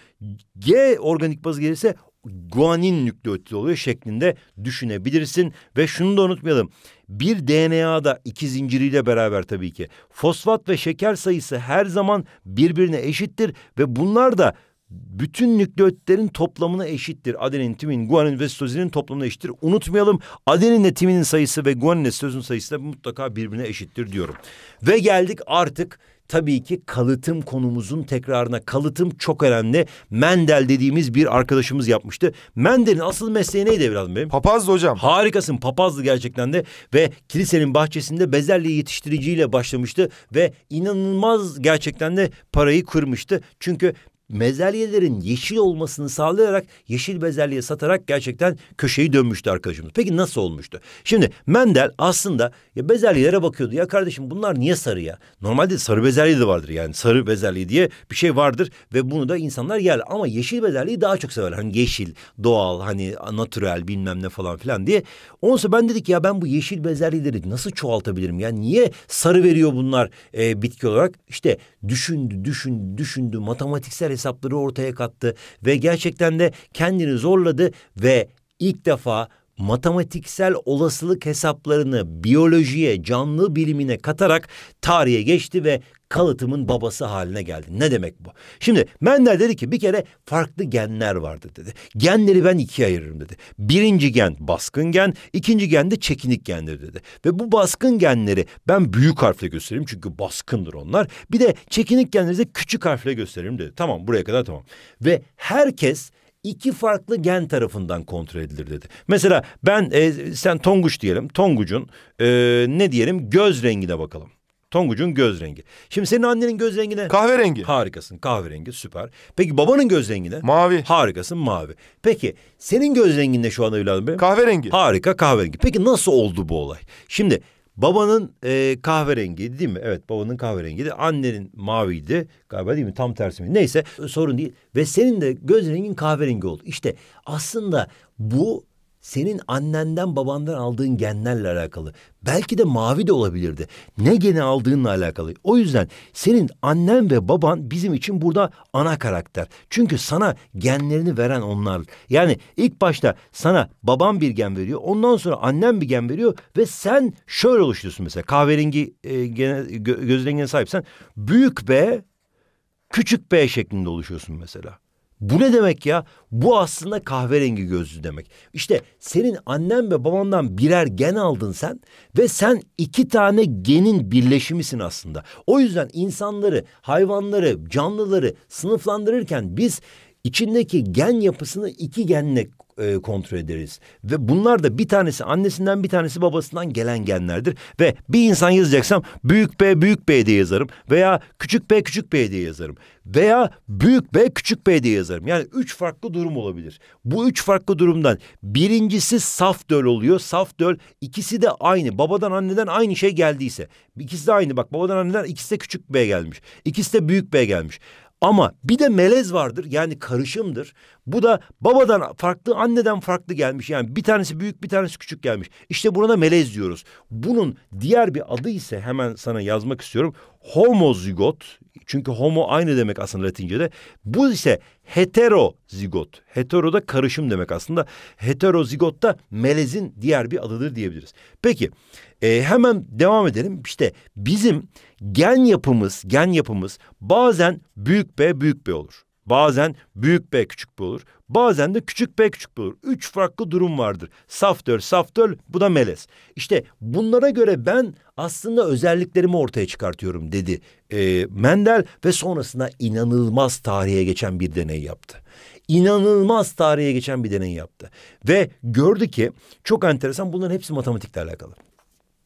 G organik bazı gelirse guanin nükleotidi oluyor şeklinde düşünebilirsin. Ve şunu da unutmayalım. Bir DNA'da iki zinciriyle beraber tabii ki fosfat ve şeker sayısı her zaman birbirine eşittir ve bunlar da bütün nükleotitlerin toplamına eşittir. Adenin, timin, guanin ve sitozinin toplamına eşittir. Unutmayalım adeninle timinin sayısı ve guaninle sitozinin sayısı da mutlaka birbirine eşittir diyorum. Ve geldik artık tabii ki kalıtım konumuzun tekrarına. Kalıtım çok önemli. Mendel dediğimiz bir arkadaşımız yapmıştı. Mendel'in asıl mesleği neydi evladım benim? Papazdı hocam. Harikasın papazdı gerçekten de ve kilisenin bahçesinde bezelye yetiştiriciyle başlamıştı ve inanılmaz gerçekten de parayı kırmıştı. Çünkü bezelyelerin yeşil olmasını sağlayarak yeşil bezelye satarak gerçekten köşeyi dönmüştü arkadaşımız. Peki nasıl olmuştu? Şimdi Mendel aslında ya bezelyelere bakıyordu. Ya kardeşim bunlar niye sarı ya? Normalde sarı bezelye de vardır yani sarı bezelye diye bir şey vardır ve bunu da insanlar yer. Ama yeşil bezelyeyi daha çok severler Hani yeşil, doğal, hani natürel bilmem ne falan filan diye. Onsa ben dedik ya ben bu yeşil bezelyeleri nasıl çoğaltabilirim? Yani niye sarı veriyor bunlar e, bitki olarak? İşte düşündü, düşündü, düşündü matematiksel hesapları ortaya kattı ve gerçekten de kendini zorladı ve ilk defa matematiksel olasılık hesaplarını biyolojiye, canlı bilimine katarak tarihe geçti ve kalıtımın babası haline geldi. Ne demek bu? Şimdi Mendel dedi ki bir kere farklı genler vardı dedi. Genleri ben ikiye ayırırım dedi. Birinci gen baskın gen, ikinci gen de çekinik genleri dedi. Ve bu baskın genleri ben büyük harfle göstereyim çünkü baskındır onlar. Bir de çekinik genleri de küçük harfle göstereyim dedi. Tamam buraya kadar tamam. Ve herkes iki farklı gen tarafından kontrol edilir dedi. Mesela ben e, sen Tonguç diyelim. Tonguç'un e, ne diyelim göz rengine bakalım. Tonguç'un göz rengi. Şimdi senin annenin göz rengine ne? Kahverengi. Harikasın kahverengi süper. Peki babanın göz rengine Mavi. Harikasın mavi. Peki senin göz rengin ne şu an evladım benim? Kahverengi. Harika kahverengi. Peki nasıl oldu bu olay? Şimdi Babanın e, kahverengiydi değil mi? Evet babanın kahverengiydi. Annenin maviydi galiba değil mi? Tam tersi mi? Neyse sorun değil. Ve senin de göz rengin kahverengi oldu. İşte aslında bu senin annenden babandan aldığın genlerle alakalı. Belki de mavi de olabilirdi. Ne gene aldığınla alakalı. O yüzden senin annen ve baban bizim için burada ana karakter. Çünkü sana genlerini veren onlar. Yani ilk başta sana baban bir gen veriyor. Ondan sonra annen bir gen veriyor ve sen şöyle oluşuyorsun mesela. Kahverengi e, gene, gö, göz rengine sahipsen büyük B küçük B şeklinde oluşuyorsun mesela. Bu ne demek ya? Bu aslında kahverengi gözlü demek. İşte senin annen ve babandan birer gen aldın sen ve sen iki tane genin birleşimisin aslında. O yüzden insanları, hayvanları, canlıları sınıflandırırken biz içindeki gen yapısını iki genle e, kontrol ederiz. Ve bunlar da bir tanesi annesinden bir tanesi babasından gelen genlerdir. Ve bir insan yazacaksam büyük B büyük B diye yazarım. Veya küçük B küçük B diye yazarım. Veya büyük B küçük B diye yazarım. Yani üç farklı durum olabilir. Bu üç farklı durumdan birincisi saf döl oluyor. Saf döl ikisi de aynı. Babadan anneden aynı şey geldiyse. İkisi de aynı bak babadan anneden ikisi de küçük B gelmiş. İkisi de büyük B gelmiş. Ama bir de melez vardır yani karışımdır. Bu da babadan farklı anneden farklı gelmiş. Yani bir tanesi büyük bir tanesi küçük gelmiş. İşte buna da melez diyoruz. Bunun diğer bir adı ise hemen sana yazmak istiyorum. Homozigot. Çünkü homo aynı demek aslında latincede. Bu ise heterozigot. Hetero da karışım demek aslında. Heterozigot da melezin diğer bir adıdır diyebiliriz. Peki e, hemen devam edelim. İşte bizim gen yapımız, gen yapımız bazen büyük B büyük B olur. Bazen büyük B küçük B olur. Bazen de küçük B küçük B olur. Üç farklı durum vardır. Saftör, saftör bu da melez. İşte bunlara göre ben aslında özelliklerimi ortaya çıkartıyorum dedi e, Mendel ve sonrasında inanılmaz tarihe geçen bir deney yaptı. İnanılmaz tarihe geçen bir deney yaptı. Ve gördü ki çok enteresan bunların hepsi matematikle alakalı.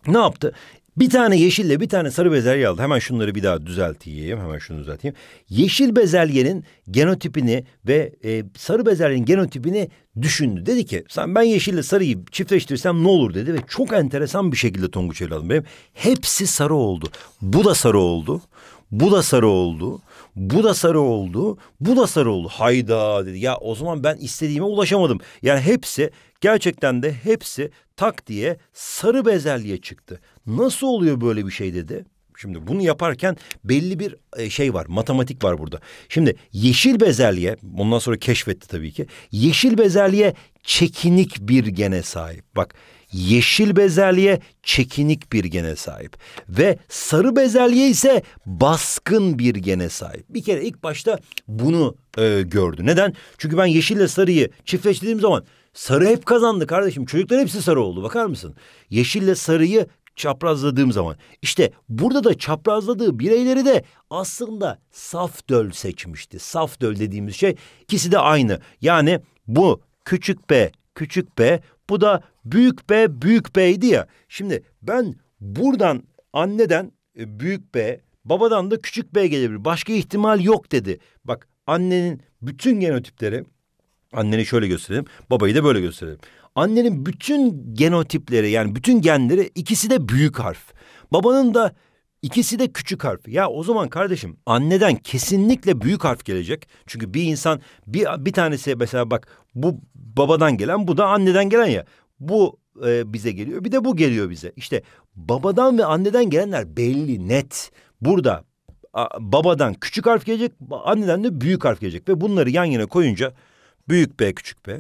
Ne yaptı? Bir tane yeşille bir tane sarı bezelye aldı. Hemen şunları bir daha düzelteyim. Hemen şunu düzelteyim. Yeşil bezelyenin genotipini ve e, sarı bezelyenin genotipini düşündü. Dedi ki sen ben yeşille sarıyı çiftleştirsem ne olur dedi. Ve çok enteresan bir şekilde Tonguç ele aldım. Benim hepsi sarı oldu. Bu da sarı oldu. Bu da sarı oldu. Bu da sarı oldu. Bu da sarı oldu. Hayda dedi. Ya o zaman ben istediğime ulaşamadım. Yani hepsi gerçekten de hepsi tak diye sarı bezelye çıktı. Nasıl oluyor böyle bir şey dedi. Şimdi bunu yaparken belli bir e, şey var, matematik var burada. Şimdi yeşil bezelye, ondan sonra keşfetti tabii ki. Yeşil bezelye çekinik bir gene sahip. Bak yeşil bezelye çekinik bir gene sahip ve sarı bezelye ise baskın bir gene sahip. Bir kere ilk başta bunu e, gördü. Neden? Çünkü ben yeşille sarıyı çiftleştirdiğim zaman sarı hep kazandı kardeşim. Çocuklar hepsi sarı oldu bakar mısın? Yeşille sarıyı çaprazladığım zaman. İşte burada da çaprazladığı bireyleri de aslında saf döl seçmişti. Saf döl dediğimiz şey ikisi de aynı. Yani bu küçük b küçük b bu da büyük b büyük b'ydi ya. Şimdi ben buradan anneden e, büyük b babadan da küçük b gelebilir. Başka ihtimal yok dedi. Bak annenin bütün genotipleri Anneni şöyle gösterelim, babayı da böyle gösterelim. Annenin bütün genotipleri yani bütün genleri ikisi de büyük harf. Babanın da ikisi de küçük harf. Ya o zaman kardeşim anneden kesinlikle büyük harf gelecek. Çünkü bir insan bir, bir tanesi mesela bak bu babadan gelen bu da anneden gelen ya. Bu e, bize geliyor bir de bu geliyor bize. İşte babadan ve anneden gelenler belli net. Burada a, babadan küçük harf gelecek anneden de büyük harf gelecek. Ve bunları yan yana koyunca büyük B küçük B,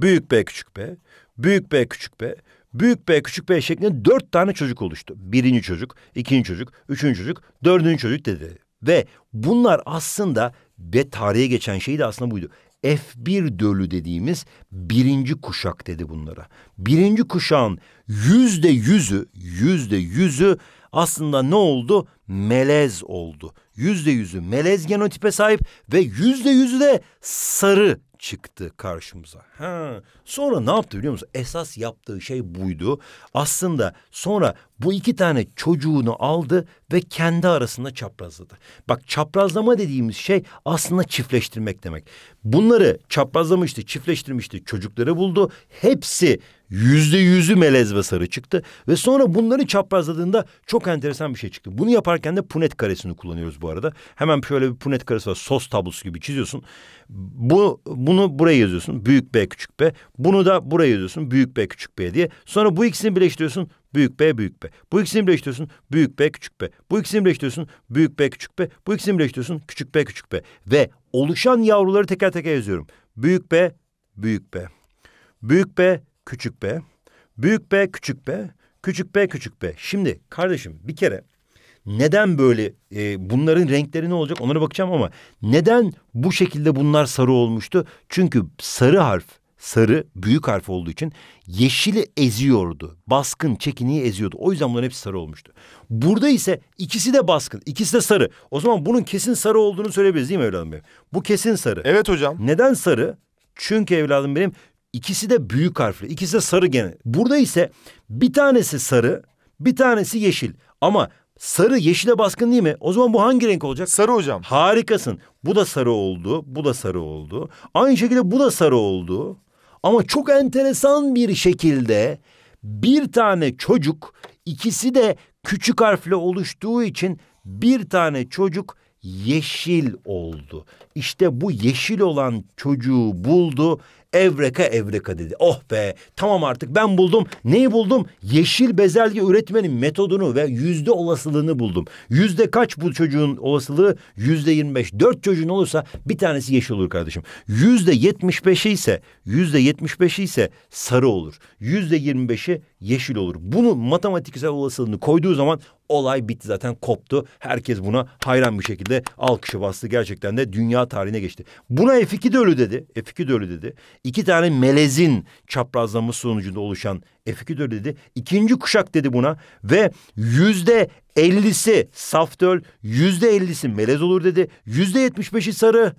büyük B küçük B, büyük B küçük B, büyük B küçük B şeklinde dört tane çocuk oluştu. Birinci çocuk, ikinci çocuk, üçüncü çocuk, dördüncü çocuk dedi. Ve bunlar aslında ve tarihe geçen şey de aslında buydu. F1 dölü dediğimiz birinci kuşak dedi bunlara. Birinci kuşağın yüzde yüzü, yüzde yüzü aslında ne oldu? Melez oldu. Yüzde yüzü melez genotipe sahip ve yüzde yüzü de sarı çıktı karşımıza. Ha. Sonra ne yaptı biliyor musun? Esas yaptığı şey buydu. Aslında sonra bu iki tane çocuğunu aldı ve kendi arasında çaprazladı. Bak çaprazlama dediğimiz şey aslında çiftleştirmek demek. Bunları çaprazlamıştı, çiftleştirmişti, çocukları buldu. Hepsi yüzde yüzü melez ve sarı çıktı. Ve sonra bunları çaprazladığında çok enteresan bir şey çıktı. Bunu yaparken de Punet karesini kullanıyoruz bu arada. Hemen şöyle bir Punet karesi var. Sos tablosu gibi çiziyorsun. Bu, bunu buraya yazıyorsun. Büyük B küçük B. Bunu da buraya yazıyorsun. Büyük B küçük B diye. Sonra bu ikisini birleştiriyorsun. Büyük B büyük B. Bu ikisini birleştiriyorsun. Büyük B küçük B. Bu ikisini birleştiriyorsun. Büyük B küçük B. Bu ikisini birleştiriyorsun. Küçük B küçük B. Ve oluşan yavruları teker teker yazıyorum. Büyük B büyük B. Büyük B küçük B. Büyük B küçük B. Küçük B küçük B. Şimdi kardeşim bir kere neden böyle e, bunların renkleri ne olacak onlara bakacağım ama neden bu şekilde bunlar sarı olmuştu? Çünkü sarı harf sarı büyük harf olduğu için yeşili eziyordu. Baskın çekiniği eziyordu. O yüzden bunların hepsi sarı olmuştu. Burada ise ikisi de baskın, ikisi de sarı. O zaman bunun kesin sarı olduğunu söyleyebiliriz değil mi evladım benim? Bu kesin sarı. Evet hocam. Neden sarı? Çünkü evladım benim ikisi de büyük harfli, ikisi de sarı gene. Burada ise bir tanesi sarı, bir tanesi yeşil. Ama Sarı yeşile baskın değil mi? O zaman bu hangi renk olacak? Sarı hocam. Harikasın. Bu da sarı oldu, bu da sarı oldu. Aynı şekilde bu da sarı oldu. Ama çok enteresan bir şekilde bir tane çocuk ikisi de küçük harfle oluştuğu için bir tane çocuk yeşil oldu. İşte bu yeşil olan çocuğu buldu Evreka evreka dedi. Oh be tamam artık ben buldum. Neyi buldum? Yeşil bezelye üretmenin metodunu ve yüzde olasılığını buldum. Yüzde kaç bu çocuğun olasılığı? Yüzde yirmi beş. Dört çocuğun olursa bir tanesi yeşil olur kardeşim. Yüzde yetmiş beşi ise yüzde yetmiş beşi ise sarı olur. Yüzde yirmi beşi yeşil olur. Bunu matematiksel olasılığını koyduğu zaman olay bitti zaten koptu. Herkes buna hayran bir şekilde alkışı bastı. Gerçekten de dünya tarihine geçti. Buna F2 de ölü dedi. F2 de ölü dedi. İki tane melezin çaprazlaması sonucunda oluşan F2 de ölü dedi. İkinci kuşak dedi buna ve yüzde ellisi saf döl, yüzde ellisi melez olur dedi. Yüzde yetmiş beşi sarı,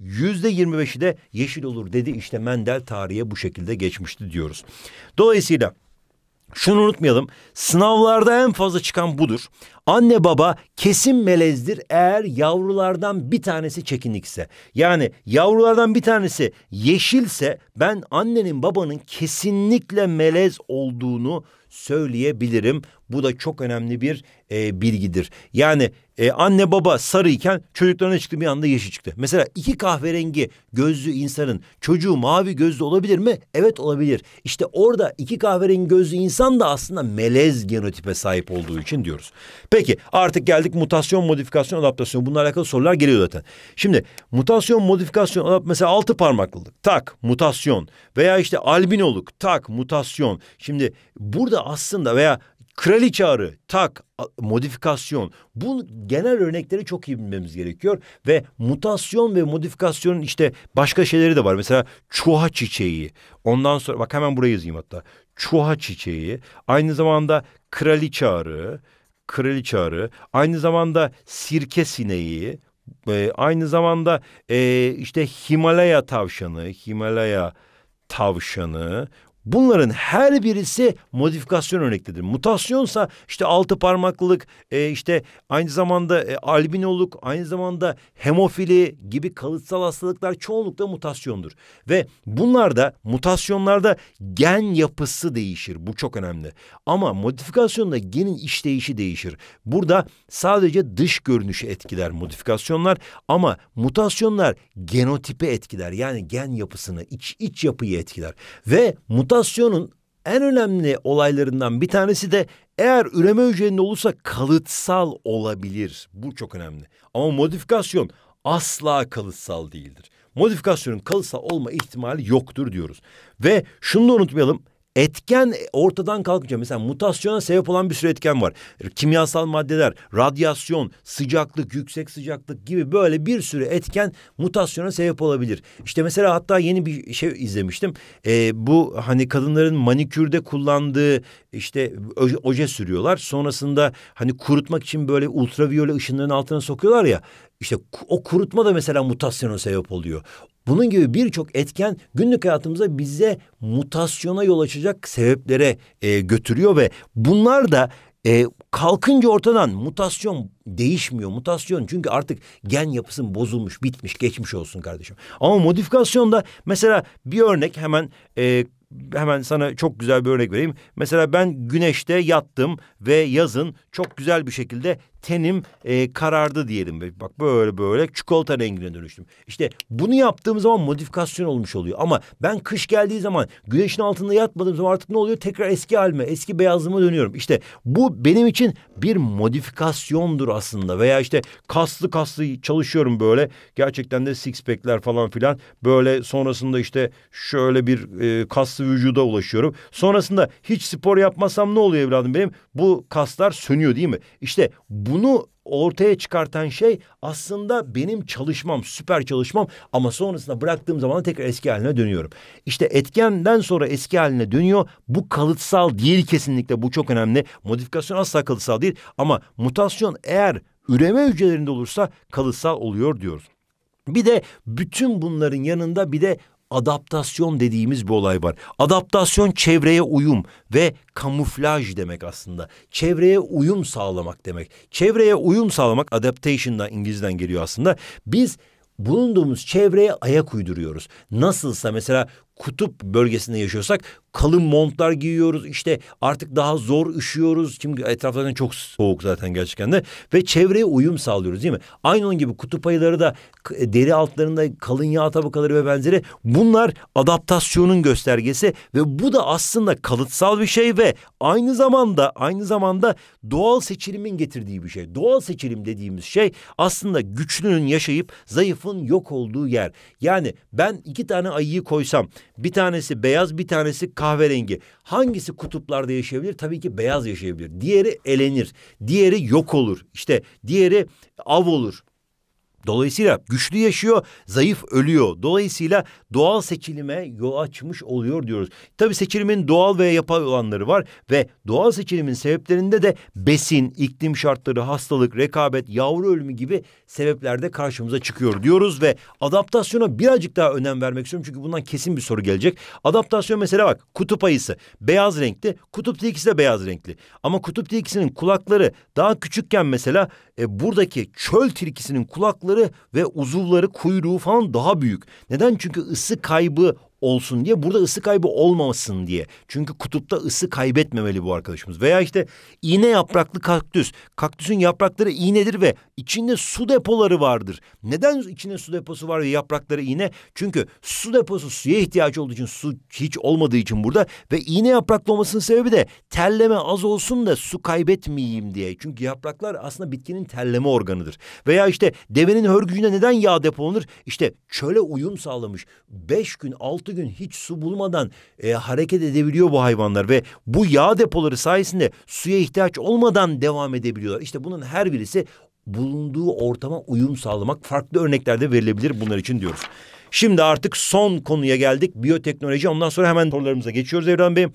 yüzde yirmi beşi de yeşil olur dedi. İşte Mendel tarihe bu şekilde geçmişti diyoruz. Dolayısıyla şunu unutmayalım. Sınavlarda en fazla çıkan budur. Anne baba kesin melezdir eğer yavrulardan bir tanesi çekinlikse. Yani yavrulardan bir tanesi yeşilse ben annenin babanın kesinlikle melez olduğunu söyleyebilirim. Bu da çok önemli bir e, bilgidir. Yani e, anne baba sarıyken çocuklarına çıktı bir anda yeşil çıktı. Mesela iki kahverengi gözlü insanın çocuğu mavi gözlü olabilir mi? Evet olabilir. İşte orada iki kahverengi gözlü insan da aslında melez genotipe sahip olduğu için diyoruz. Peki artık geldik mutasyon, modifikasyon, adaptasyon. Bununla alakalı sorular geliyor zaten. Şimdi mutasyon, modifikasyon, adapt. mesela altı parmaklılık tak mutasyon veya işte albinoluk tak mutasyon. Şimdi burada aslında veya Kraliçe arı, tak, modifikasyon. Bu genel örnekleri çok iyi bilmemiz gerekiyor. Ve mutasyon ve modifikasyonun işte başka şeyleri de var. Mesela çuha çiçeği. Ondan sonra bak hemen buraya yazayım hatta. Çuha çiçeği. Aynı zamanda kraliçe arı. Kraliçe arı. Aynı zamanda sirke sineği. Ee, aynı zamanda e, işte Himalaya tavşanı. Himalaya tavşanı. Bunların her birisi modifikasyon örneklidir. Mutasyonsa işte altı parmaklılık, e, işte aynı zamanda e, albinoluk, aynı zamanda hemofili gibi kalıtsal hastalıklar çoğunlukla mutasyondur. Ve bunlarda mutasyonlarda gen yapısı değişir. Bu çok önemli. Ama modifikasyonda genin işleyişi değişir. Burada sadece dış görünüşü etkiler modifikasyonlar ama mutasyonlar genotipi etkiler. Yani gen yapısını, iç, iç yapıyı etkiler. Ve mutasyonlar mutasyonun en önemli olaylarından bir tanesi de eğer üreme hücrenin olursa kalıtsal olabilir. Bu çok önemli. Ama modifikasyon asla kalıtsal değildir. Modifikasyonun kalıtsal olma ihtimali yoktur diyoruz. Ve şunu da unutmayalım etken ortadan kalkacak. Mesela mutasyona sebep olan bir sürü etken var. Kimyasal maddeler, radyasyon, sıcaklık, yüksek sıcaklık gibi böyle bir sürü etken mutasyona sebep olabilir. İşte mesela hatta yeni bir şey izlemiştim. Ee, bu hani kadınların manikürde kullandığı işte oje, oje sürüyorlar. Sonrasında hani kurutmak için böyle ultraviyole ışınların altına sokuyorlar ya. İşte o kurutma da mesela mutasyona sebep oluyor. Bunun gibi birçok etken günlük hayatımıza bize mutasyona yol açacak sebeplere e, götürüyor ve bunlar da e, kalkınca ortadan mutasyon değişmiyor. Mutasyon çünkü artık gen yapısın bozulmuş, bitmiş, geçmiş olsun kardeşim. Ama modifikasyonda mesela bir örnek hemen e, hemen sana çok güzel bir örnek vereyim. Mesela ben güneşte yattım ve yazın çok güzel bir şekilde tenim e, karardı diyelim. Bak böyle böyle çikolata rengine dönüştüm. İşte bunu yaptığım zaman modifikasyon olmuş oluyor. Ama ben kış geldiği zaman güneşin altında yatmadığım zaman artık ne oluyor? Tekrar eski halime, eski beyazlığıma dönüyorum. İşte bu benim için bir modifikasyondur aslında. Veya işte kaslı kaslı çalışıyorum böyle. Gerçekten de six pack'ler falan filan. Böyle sonrasında işte şöyle bir e, kaslı vücuda ulaşıyorum. Sonrasında hiç spor yapmasam ne oluyor evladım benim? Bu kaslar sönüyor değil mi? İşte bu bunu ortaya çıkartan şey aslında benim çalışmam, süper çalışmam ama sonrasında bıraktığım zaman tekrar eski haline dönüyorum. İşte etkenden sonra eski haline dönüyor. Bu kalıtsal değil kesinlikle bu çok önemli. Modifikasyon asla kalıtsal değil ama mutasyon eğer üreme hücrelerinde olursa kalıtsal oluyor diyoruz. Bir de bütün bunların yanında bir de adaptasyon dediğimiz bir olay var. Adaptasyon çevreye uyum ve kamuflaj demek aslında. Çevreye uyum sağlamak demek. Çevreye uyum sağlamak adaptation'dan İngilizden geliyor aslında. Biz bulunduğumuz çevreye ayak uyduruyoruz. Nasılsa mesela kutup bölgesinde yaşıyorsak kalın montlar giyiyoruz. İşte artık daha zor üşüyoruz. çünkü etraflardan çok soğuk zaten gerçekten de. Ve çevreye uyum sağlıyoruz değil mi? Aynı onun gibi kutup ayıları da e, deri altlarında kalın yağ tabakaları ve benzeri. Bunlar adaptasyonun göstergesi ve bu da aslında kalıtsal bir şey ve aynı zamanda aynı zamanda doğal seçilimin getirdiği bir şey. Doğal seçilim dediğimiz şey aslında güçlünün yaşayıp zayıfın yok olduğu yer. Yani ben iki tane ayıyı koysam bir tanesi beyaz bir tanesi kahverengi. Hangisi kutuplarda yaşayabilir? Tabii ki beyaz yaşayabilir. Diğeri elenir. Diğeri yok olur. İşte diğeri av olur. Dolayısıyla güçlü yaşıyor, zayıf ölüyor. Dolayısıyla doğal seçilime yol açmış oluyor diyoruz. Tabii seçilimin doğal ve yapay olanları var ve doğal seçilimin sebeplerinde de besin, iklim şartları, hastalık, rekabet, yavru ölümü gibi sebepler de karşımıza çıkıyor diyoruz ve adaptasyona birazcık daha önem vermek istiyorum. Çünkü bundan kesin bir soru gelecek. Adaptasyon mesela bak kutup ayısı beyaz renkli, kutup tilkisi de beyaz renkli. Ama kutup tilkisinin kulakları daha küçükken mesela e, buradaki çöl tilkisinin kulakları ve uzuvları, kuyruğu falan daha büyük. Neden? Çünkü ısı kaybı olsun diye burada ısı kaybı olmasın diye. Çünkü kutupta ısı kaybetmemeli bu arkadaşımız. Veya işte iğne yapraklı kaktüs. Kaktüsün yaprakları iğnedir ve içinde su depoları vardır. Neden içinde su deposu var ve yaprakları iğne? Çünkü su deposu suya ihtiyacı olduğu için su hiç olmadığı için burada ve iğne yapraklı olmasının sebebi de terleme az olsun da su kaybetmeyeyim diye. Çünkü yapraklar aslında bitkinin terleme organıdır. Veya işte devenin hörgücünde neden yağ depolanır? İşte çöle uyum sağlamış. Beş gün altı altı gün hiç su bulmadan e, hareket edebiliyor bu hayvanlar ve bu yağ depoları sayesinde suya ihtiyaç olmadan devam edebiliyorlar. İşte bunun her birisi bulunduğu ortama uyum sağlamak farklı örneklerde verilebilir bunlar için diyoruz. Şimdi artık son konuya geldik. Biyoteknoloji. Ondan sonra hemen sorularımıza geçiyoruz Evren Bey.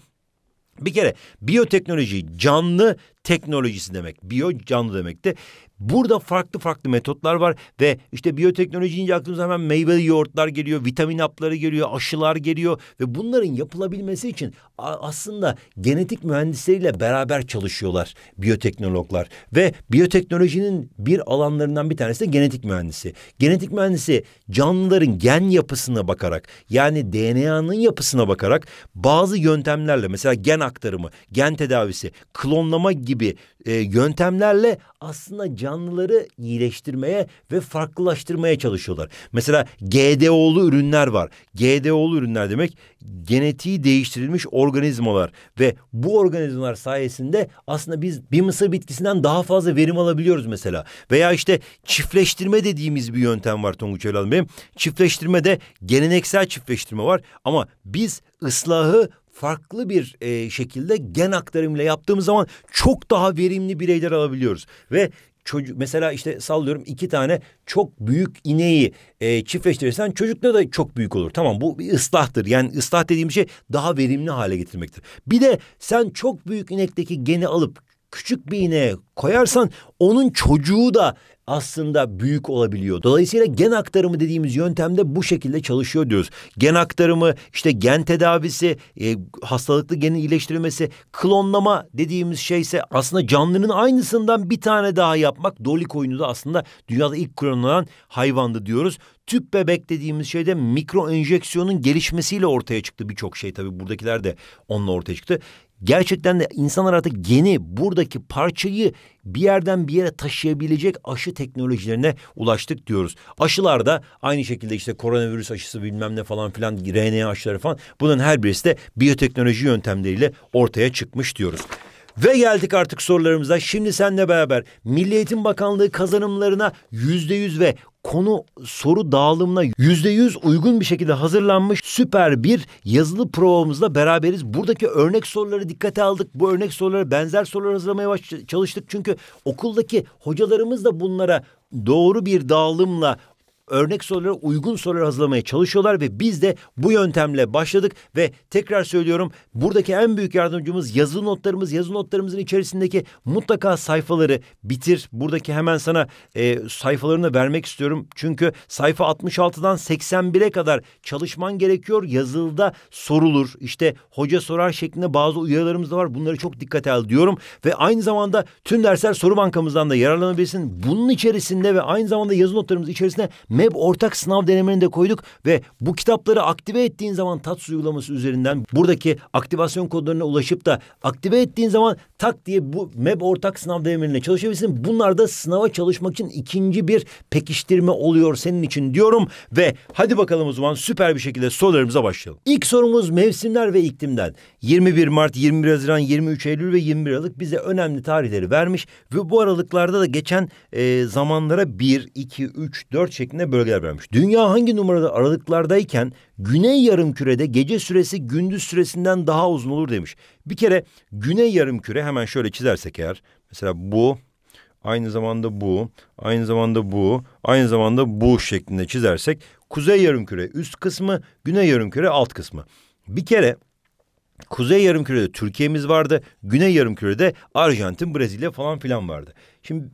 Bir kere biyoteknoloji canlı teknolojisi demek. Biyo canlı demekti. Burada farklı farklı metotlar var ve işte biyoteknoloji deyince aklımıza hemen meyveli yoğurtlar geliyor, vitamin hapları geliyor, aşılar geliyor ve bunların yapılabilmesi için aslında genetik mühendisleriyle beraber çalışıyorlar biyoteknologlar ve biyoteknolojinin bir alanlarından bir tanesi de genetik mühendisi. Genetik mühendisi canlıların gen yapısına bakarak yani DNA'nın yapısına bakarak bazı yöntemlerle mesela gen aktarımı, gen tedavisi, klonlama gibi e, yöntemlerle aslında canlıları iyileştirmeye ve farklılaştırmaya çalışıyorlar. Mesela GDO'lu ürünler var. GDO'lu ürünler demek genetiği değiştirilmiş organizmalar ve bu organizmalar sayesinde aslında biz bir mısır bitkisinden daha fazla verim alabiliyoruz mesela. Veya işte çiftleştirme dediğimiz bir yöntem var Tonguç Evladım benim. Çiftleştirmede geleneksel çiftleştirme var ama biz ıslahı farklı bir e, şekilde gen aktarımıyla yaptığımız zaman çok daha verimli bireyler alabiliyoruz. Ve çocuk mesela işte sallıyorum iki tane çok büyük ineği e, çiftleştirirsen çocuklar da çok büyük olur. Tamam bu bir ıslahtır. Yani ıslah dediğim şey daha verimli hale getirmektir. Bir de sen çok büyük inekteki geni alıp küçük bir ineğe koyarsan onun çocuğu da aslında büyük olabiliyor. Dolayısıyla gen aktarımı dediğimiz yöntemde bu şekilde çalışıyor diyoruz. Gen aktarımı, işte gen tedavisi, e, hastalıklı genin iyileştirilmesi, klonlama dediğimiz şeyse aslında canlının aynısından bir tane daha yapmak. Dolly koyunu da aslında dünyada ilk klonlanan hayvandı diyoruz. Tüp bebek dediğimiz şeyde mikro enjeksiyonun gelişmesiyle ortaya çıktı birçok şey tabii buradakiler de onunla ortaya çıktı gerçekten de insanlar artık geni buradaki parçayı bir yerden bir yere taşıyabilecek aşı teknolojilerine ulaştık diyoruz. Aşılar da aynı şekilde işte koronavirüs aşısı bilmem ne falan filan RNA aşıları falan bunun her birisi de biyoteknoloji yöntemleriyle ortaya çıkmış diyoruz. Ve geldik artık sorularımıza. Şimdi senle beraber Milli Eğitim Bakanlığı kazanımlarına yüzde yüz ve konu soru dağılımına yüzde yüz uygun bir şekilde hazırlanmış süper bir yazılı provamızla beraberiz. Buradaki örnek soruları dikkate aldık. Bu örnek sorulara benzer sorular hazırlamaya çalıştık. Çünkü okuldaki hocalarımız da bunlara doğru bir dağılımla örnek sorulara uygun sorular hazırlamaya çalışıyorlar ve biz de bu yöntemle başladık ve tekrar söylüyorum buradaki en büyük yardımcımız yazılı notlarımız yazılı notlarımızın içerisindeki mutlaka sayfaları bitir. Buradaki hemen sana e, sayfalarını vermek istiyorum. Çünkü sayfa 66'dan 81'e kadar çalışman gerekiyor. Yazılıda sorulur. işte hoca sorar şeklinde bazı uyarılarımız da var. Bunları çok dikkate al diyorum ve aynı zamanda tüm dersler soru bankamızdan da yararlanabilirsin. Bunun içerisinde ve aynı zamanda yazılı notlarımız içerisinde MEB ortak sınav denemelerini de koyduk ve bu kitapları aktive ettiğin zaman TATS uygulaması üzerinden buradaki aktivasyon kodlarına ulaşıp da aktive ettiğin zaman tak diye bu MEB ortak sınav denemelerine çalışabilirsin. Bunlar da sınava çalışmak için ikinci bir pekiştirme oluyor senin için diyorum ve hadi bakalım o zaman süper bir şekilde sorularımıza başlayalım. İlk sorumuz mevsimler ve iklimden. 21 Mart, 21 Haziran, 23 Eylül ve 21 Aralık bize önemli tarihleri vermiş ve bu aralıklarda da geçen e, zamanlara 1, 2, 3, 4 şeklinde bölgeler vermiş. Dünya hangi numarada aralıklardayken güney yarım kürede gece süresi gündüz süresinden daha uzun olur demiş. Bir kere güney yarım küre hemen şöyle çizersek eğer mesela bu aynı zamanda bu, aynı zamanda bu, aynı zamanda bu şeklinde çizersek kuzey yarımküre üst kısmı, güney yarımküre alt kısmı. Bir kere kuzey yarımkürede Türkiye'miz vardı, güney yarımkürede Arjantin, Brezilya falan filan vardı. Şimdi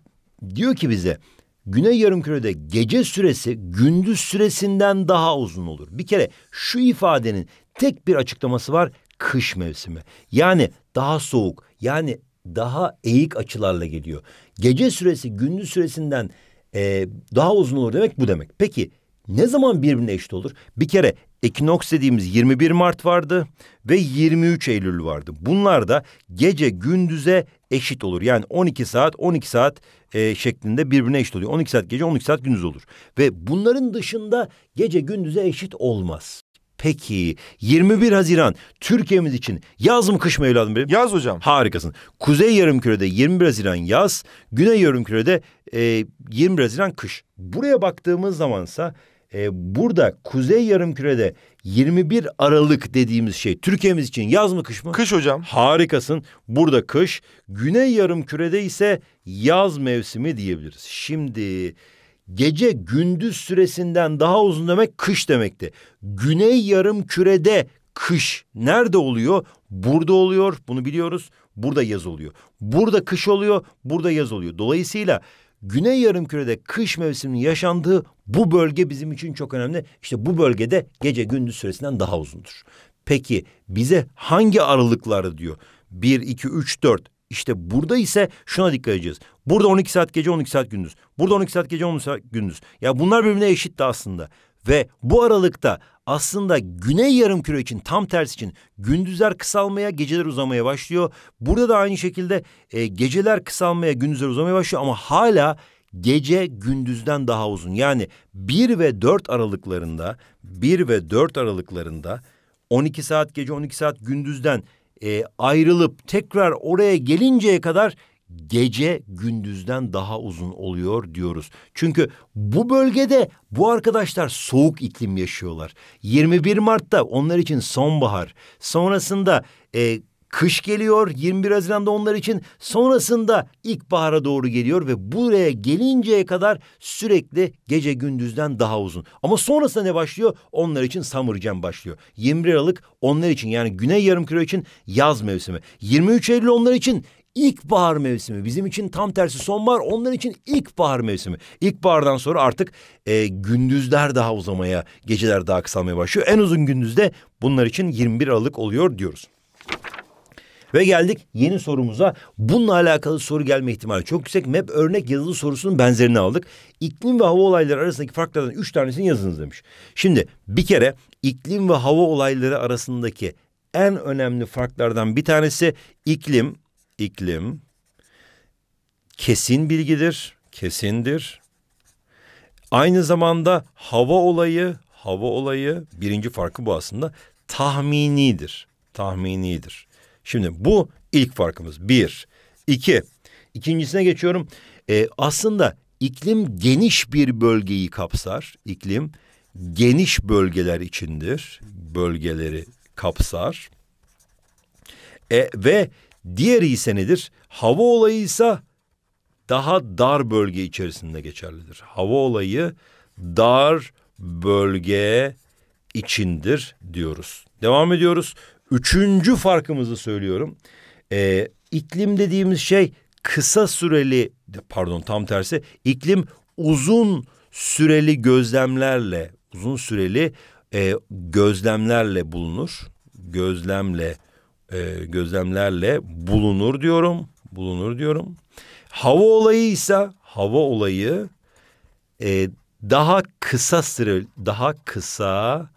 diyor ki bize Güney yarımkürede gece süresi gündüz süresinden daha uzun olur. Bir kere şu ifadenin tek bir açıklaması var. Kış mevsimi. Yani daha soğuk. Yani daha eğik açılarla geliyor. Gece süresi gündüz süresinden e, daha uzun olur demek bu demek. Peki ne zaman birbirine eşit olur? Bir kere ekinoks dediğimiz 21 Mart vardı ve 23 Eylül vardı. Bunlar da gece gündüze eşit olur. Yani 12 saat 12 saat e, şeklinde birbirine eşit oluyor. 12 saat gece 12 saat gündüz olur. Ve bunların dışında gece gündüze eşit olmaz. Peki 21 Haziran Türkiye'miz için yaz mı kış mı evladım benim? Yaz hocam. Harikasın. Kuzey yarımkürede 21 Haziran yaz, Güney yarımkürede e, 21 Haziran kış. Buraya baktığımız zamansa e, burada kuzey yarımkürede 21 Aralık dediğimiz şey Türkiye'miz için yaz mı kış mı? Kış hocam. Harikasın. Burada kış. Güney yarımkürede ise yaz mevsimi diyebiliriz. Şimdi gece gündüz süresinden daha uzun demek kış demekti. Güney yarım kürede kış nerede oluyor? Burada oluyor. Bunu biliyoruz. Burada yaz oluyor. Burada kış oluyor. Burada yaz oluyor. Dolayısıyla Güney yarımkürede kış mevsiminin yaşandığı bu bölge bizim için çok önemli. İşte bu bölgede gece gündüz süresinden daha uzundur. Peki bize hangi aralıkları diyor? 1, 2, 3, 4. İşte burada ise şuna dikkat edeceğiz. Burada 12 saat gece 12 saat gündüz. Burada 12 saat gece 12 saat gündüz. Ya bunlar birbirine eşitti aslında. Ve bu aralıkta aslında güney yarımküre için tam tersi için gündüzler kısalmaya, geceler uzamaya başlıyor. Burada da aynı şekilde e, geceler kısalmaya, gündüzler uzamaya başlıyor ama hala gece gündüzden daha uzun. Yani 1 ve 4 aralıklarında 1 ve 4 aralıklarında 12 saat gece 12 saat gündüzden e, ayrılıp tekrar oraya gelinceye kadar gece gündüzden daha uzun oluyor diyoruz. Çünkü bu bölgede bu arkadaşlar soğuk iklim yaşıyorlar. 21 Mart'ta onlar için sonbahar. Sonrasında e, kış geliyor 21 Haziran'da onlar için. Sonrasında ilkbahara doğru geliyor ve buraya gelinceye kadar sürekli gece gündüzden daha uzun. Ama sonrasında ne başlıyor? Onlar için summer jam başlıyor. 21 Aralık onlar için yani Güney Yarımküre için yaz mevsimi. 23 Eylül onlar için ilkbahar mevsimi. Bizim için tam tersi sonbahar, onlar için ilkbahar mevsimi. İlkbahardan sonra artık e, gündüzler daha uzamaya, geceler daha kısalmaya başlıyor. En uzun gündüzde bunlar için 21 Aralık oluyor diyoruz. Ve geldik yeni sorumuza. Bununla alakalı soru gelme ihtimali çok yüksek. MEP örnek yazılı sorusunun benzerini aldık. İklim ve hava olayları arasındaki farklardan üç tanesini yazınız demiş. Şimdi bir kere iklim ve hava olayları arasındaki en önemli farklardan bir tanesi iklim iklim kesin bilgidir, kesindir. Aynı zamanda hava olayı, hava olayı birinci farkı bu aslında tahminidir, tahminidir. Şimdi bu ilk farkımız bir. İki, ikincisine geçiyorum. Ee, aslında iklim geniş bir bölgeyi kapsar. İklim geniş bölgeler içindir, bölgeleri kapsar. E, ve Diğeri ise nedir? Hava olayı ise daha dar bölge içerisinde geçerlidir. Hava olayı dar bölge içindir diyoruz. Devam ediyoruz. Üçüncü farkımızı söylüyorum. Ee, iklim dediğimiz şey kısa süreli pardon tam tersi iklim uzun süreli gözlemlerle uzun süreli e, gözlemlerle bulunur. Gözlemle e, gözlemlerle bulunur diyorum. Bulunur diyorum. Hava olayı ise hava olayı e, daha kısa süre daha kısa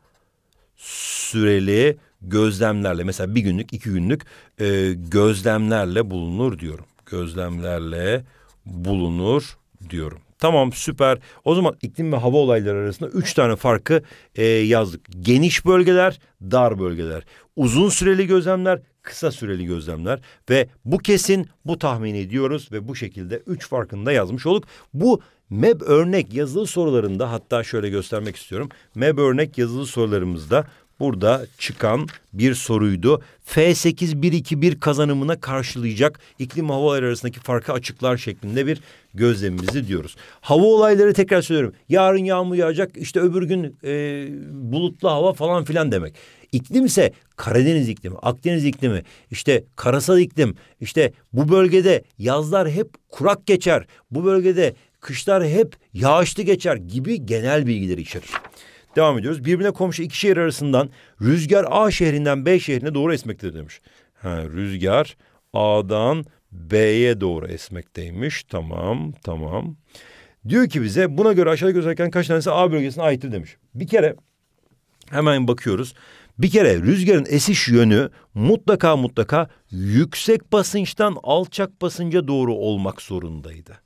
süreli gözlemlerle mesela bir günlük iki günlük e, gözlemlerle bulunur diyorum. Gözlemlerle bulunur diyorum. Tamam süper. O zaman iklim ve hava olayları arasında üç tane farkı e, yazdık. Geniş bölgeler, dar bölgeler uzun süreli gözlemler, kısa süreli gözlemler ve bu kesin bu tahmini ediyoruz ve bu şekilde üç farkında yazmış olduk. Bu MEB örnek yazılı sorularında hatta şöyle göstermek istiyorum. MEB örnek yazılı sorularımızda burada çıkan bir soruydu. F8121 kazanımına karşılayacak iklim havaları arasındaki farkı açıklar şeklinde bir gözlemimizi diyoruz. Hava olayları tekrar söylüyorum. Yarın yağmur yağacak işte öbür gün e, bulutlu hava falan filan demek. İklim ise Karadeniz iklimi, Akdeniz iklimi, işte karasal iklim, işte bu bölgede yazlar hep kurak geçer, bu bölgede kışlar hep yağışlı geçer gibi genel bilgileri içerir. Devam ediyoruz. Birbirine komşu iki şehir arasından rüzgar A şehrinden B şehrine doğru esmektedir demiş. Ha, rüzgar A'dan B'ye doğru esmekteymiş. Tamam, tamam. Diyor ki bize buna göre aşağıda gösterken kaç tanesi A bölgesine aittir demiş. Bir kere hemen bakıyoruz. Bir kere rüzgarın esiş yönü mutlaka mutlaka yüksek basınçtan alçak basınca doğru olmak zorundaydı.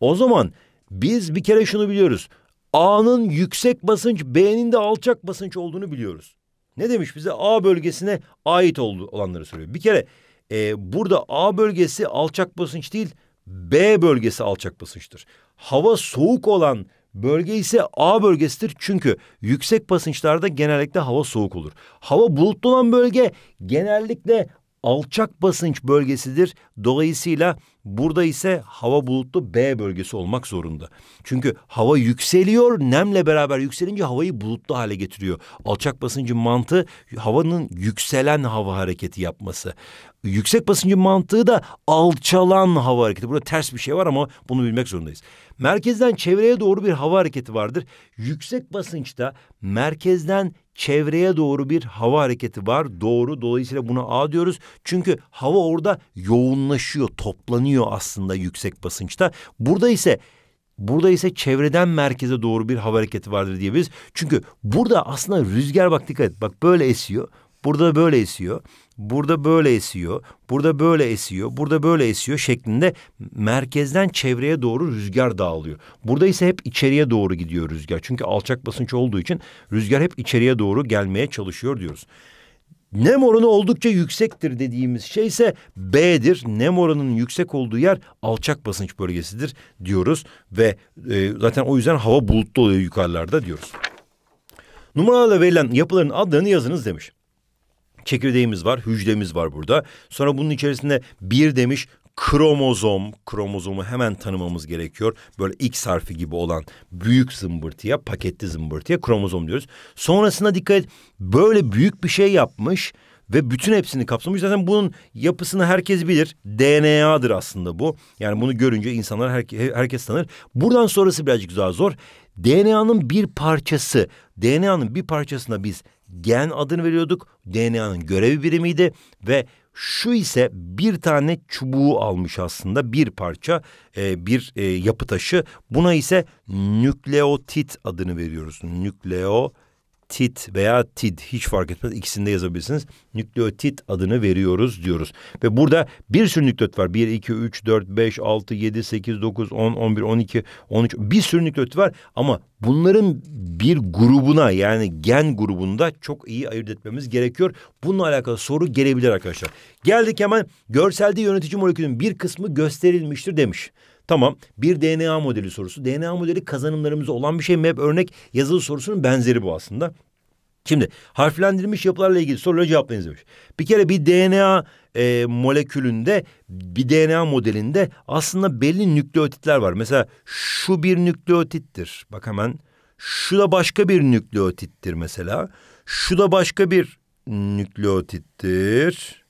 O zaman biz bir kere şunu biliyoruz. A'nın yüksek basınç, B'nin de alçak basınç olduğunu biliyoruz. Ne demiş bize? A bölgesine ait olanları soruyor. Bir kere e, burada A bölgesi alçak basınç değil, B bölgesi alçak basınçtır. Hava soğuk olan bölge ise A bölgesidir. Çünkü yüksek basınçlarda genellikle hava soğuk olur. Hava bulutlu olan bölge genellikle alçak basınç bölgesidir. Dolayısıyla burada ise hava bulutlu B bölgesi olmak zorunda. Çünkü hava yükseliyor, nemle beraber yükselince havayı bulutlu hale getiriyor. Alçak basıncın mantığı havanın yükselen hava hareketi yapması. Yüksek basıncın mantığı da alçalan hava hareketi. Burada ters bir şey var ama bunu bilmek zorundayız. Merkezden çevreye doğru bir hava hareketi vardır. Yüksek basınçta merkezden çevreye doğru bir hava hareketi var. Doğru. Dolayısıyla buna A diyoruz. Çünkü hava orada yoğunlaşıyor, toplanıyor aslında yüksek basınçta. Burada ise Burada ise çevreden merkeze doğru bir hava hareketi vardır diyebiliriz. Çünkü burada aslında rüzgar bak dikkat et. Bak böyle esiyor. Burada böyle esiyor. Burada böyle esiyor. Burada böyle esiyor. Burada böyle esiyor şeklinde merkezden çevreye doğru rüzgar dağılıyor. Burada ise hep içeriye doğru gidiyor rüzgar. Çünkü alçak basınç olduğu için rüzgar hep içeriye doğru gelmeye çalışıyor diyoruz. Nem oranı oldukça yüksektir dediğimiz şey ise B'dir. Nem oranının yüksek olduğu yer alçak basınç bölgesidir diyoruz ve e, zaten o yüzden hava bulutlu oluyor yukarılarda diyoruz. Numaralarla verilen yapıların adlarını yazınız demiş çekirdeğimiz var, hücremiz var burada. Sonra bunun içerisinde bir demiş kromozom, kromozomu hemen tanımamız gerekiyor. Böyle X harfi gibi olan büyük zımbırtıya, paketli zımbırtıya kromozom diyoruz. Sonrasına dikkat et, böyle büyük bir şey yapmış ve bütün hepsini kapsamış. Zaten bunun yapısını herkes bilir. DNA'dır aslında bu. Yani bunu görünce insanlar herke, herkes tanır. Buradan sonrası birazcık daha zor. DNA'nın bir parçası, DNA'nın bir parçasına biz gen adını veriyorduk. DNA'nın görevi birimiydi ve şu ise bir tane çubuğu almış aslında bir parça e, bir e, yapı taşı. Buna ise nükleotit adını veriyoruz. Nükleo tit veya tid hiç fark etmez ikisini de yazabilirsiniz. Nükleotit adını veriyoruz diyoruz. Ve burada bir sürü nükleot var. 1, 2, 3, 4, 5, 6, 7, 8, 9, 10, 11, 12, 13 bir sürü nükleot var ama bunların bir grubuna yani gen grubunda çok iyi ayırt etmemiz gerekiyor. Bununla alakalı soru gelebilir arkadaşlar. Geldik hemen görselde yönetici molekülün bir kısmı gösterilmiştir demiş. Tamam bir DNA modeli sorusu. DNA modeli kazanımlarımızda olan bir şey mi? Hep örnek yazılı sorusunun benzeri bu aslında. Şimdi harflendirilmiş yapılarla ilgili soruları cevaplayınız demiş. Bir kere bir DNA e, molekülünde bir DNA modelinde aslında belli nükleotitler var. Mesela şu bir nükleotittir. Bak hemen şu da başka bir nükleotittir mesela. Şu da başka bir nükleotittir.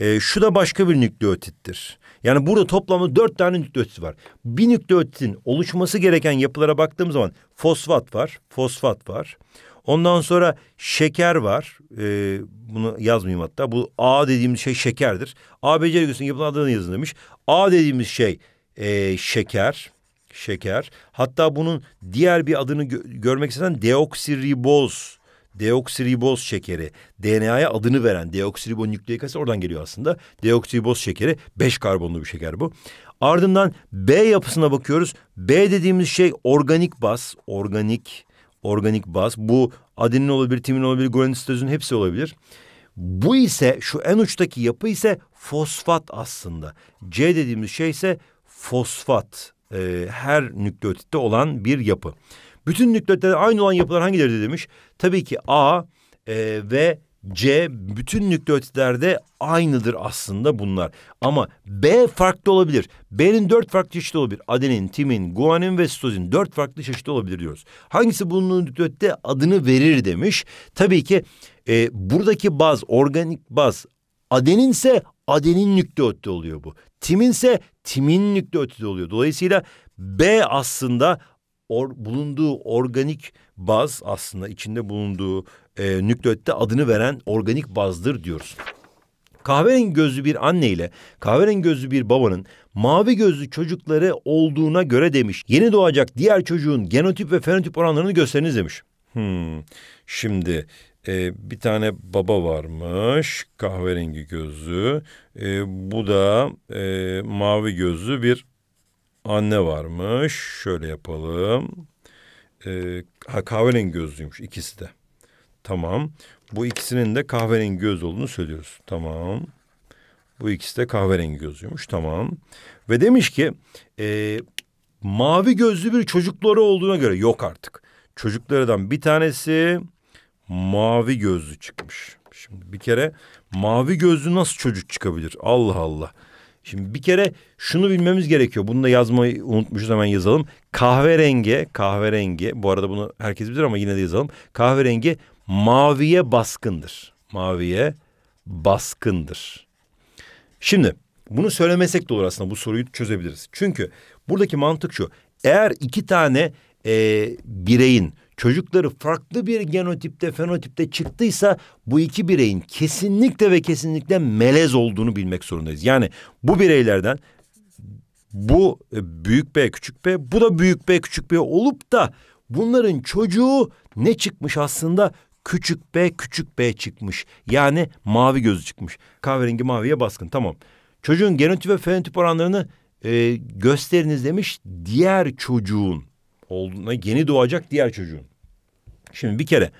E, şu da başka bir nükleotittir. Yani burada toplamda dört tane nükleotit var. Bir nükleotitin oluşması gereken yapılara baktığım zaman fosfat var, fosfat var. Ondan sonra şeker var. Ee, bunu yazmayayım hatta. Bu A dediğimiz şey şekerdir. a ABC örgüsünün yapılan adını yazın demiş. A dediğimiz şey e, şeker. Şeker. Hatta bunun diğer bir adını gö görmek istenen deoksiriboz deoksiriboz şekeri, DNA'ya adını veren deoksiribonükleik asit oradan geliyor aslında. Deoksiriboz şekeri, beş karbonlu bir şeker bu. Ardından B yapısına bakıyoruz. B dediğimiz şey organik baz, organik, organik baz. Bu adenin olabilir, timin olabilir, guanositozun hepsi olabilir. Bu ise şu en uçtaki yapı ise fosfat aslında. C dediğimiz şey ise fosfat. Ee, her nükleotitte olan bir yapı. Bütün nükleotitlerde aynı olan yapılar hangileri demiş? Tabii ki A e, ve C bütün nükleotitlerde aynıdır aslında bunlar. Ama B farklı olabilir. B'nin dört farklı çeşidi olabilir. Adenin, timin, guanin ve sitozin dört farklı çeşidi olabilir diyoruz. Hangisi bulunduğu nükleotitte adını verir demiş. Tabii ki e, buradaki baz, organik baz adenin ise adenin nükleotide oluyor bu. Timin ise timin nükleotide oluyor. Dolayısıyla B aslında or, bulunduğu organik baz aslında içinde bulunduğu e, nükleotte adını veren organik bazdır diyoruz. Kahverengi gözlü bir anne ile kahverengi gözlü bir babanın mavi gözlü çocukları olduğuna göre demiş. Yeni doğacak diğer çocuğun genotip ve fenotip oranlarını gösteriniz demiş. Hmm. Şimdi e, bir tane baba varmış kahverengi gözlü. E, bu da e, mavi gözlü bir anne varmış. Şöyle yapalım. Ee, ha kahverengi gözlüymüş ikisi de. Tamam. Bu ikisinin de kahverengi göz olduğunu söylüyoruz. Tamam. Bu ikisi de kahverengi gözlüymüş. Tamam. Ve demiş ki e, mavi gözlü bir çocukları olduğuna göre yok artık. Çocuklardan bir tanesi mavi gözlü çıkmış. Şimdi bir kere mavi gözlü nasıl çocuk çıkabilir? Allah Allah. Şimdi bir kere şunu bilmemiz gerekiyor. Bunu da yazmayı unutmuşuz hemen yazalım. Kahverengi, kahverengi. Bu arada bunu herkes bilir ama yine de yazalım. Kahverengi maviye baskındır. Maviye baskındır. Şimdi bunu söylemesek de olur aslında bu soruyu çözebiliriz. Çünkü buradaki mantık şu. Eğer iki tane e, bireyin çocukları farklı bir genotipte, fenotipte çıktıysa bu iki bireyin kesinlikle ve kesinlikle melez olduğunu bilmek zorundayız. Yani bu bireylerden bu e, büyük B küçük B, bu da büyük B küçük B olup da bunların çocuğu ne çıkmış aslında? Küçük B küçük B çıkmış. Yani mavi gözü çıkmış. Kahverengi maviye baskın tamam. Çocuğun genotip ve fenotip oranlarını e, gösteriniz demiş diğer çocuğun olduğuna yeni doğacak diğer çocuğun. Şimdi bir kere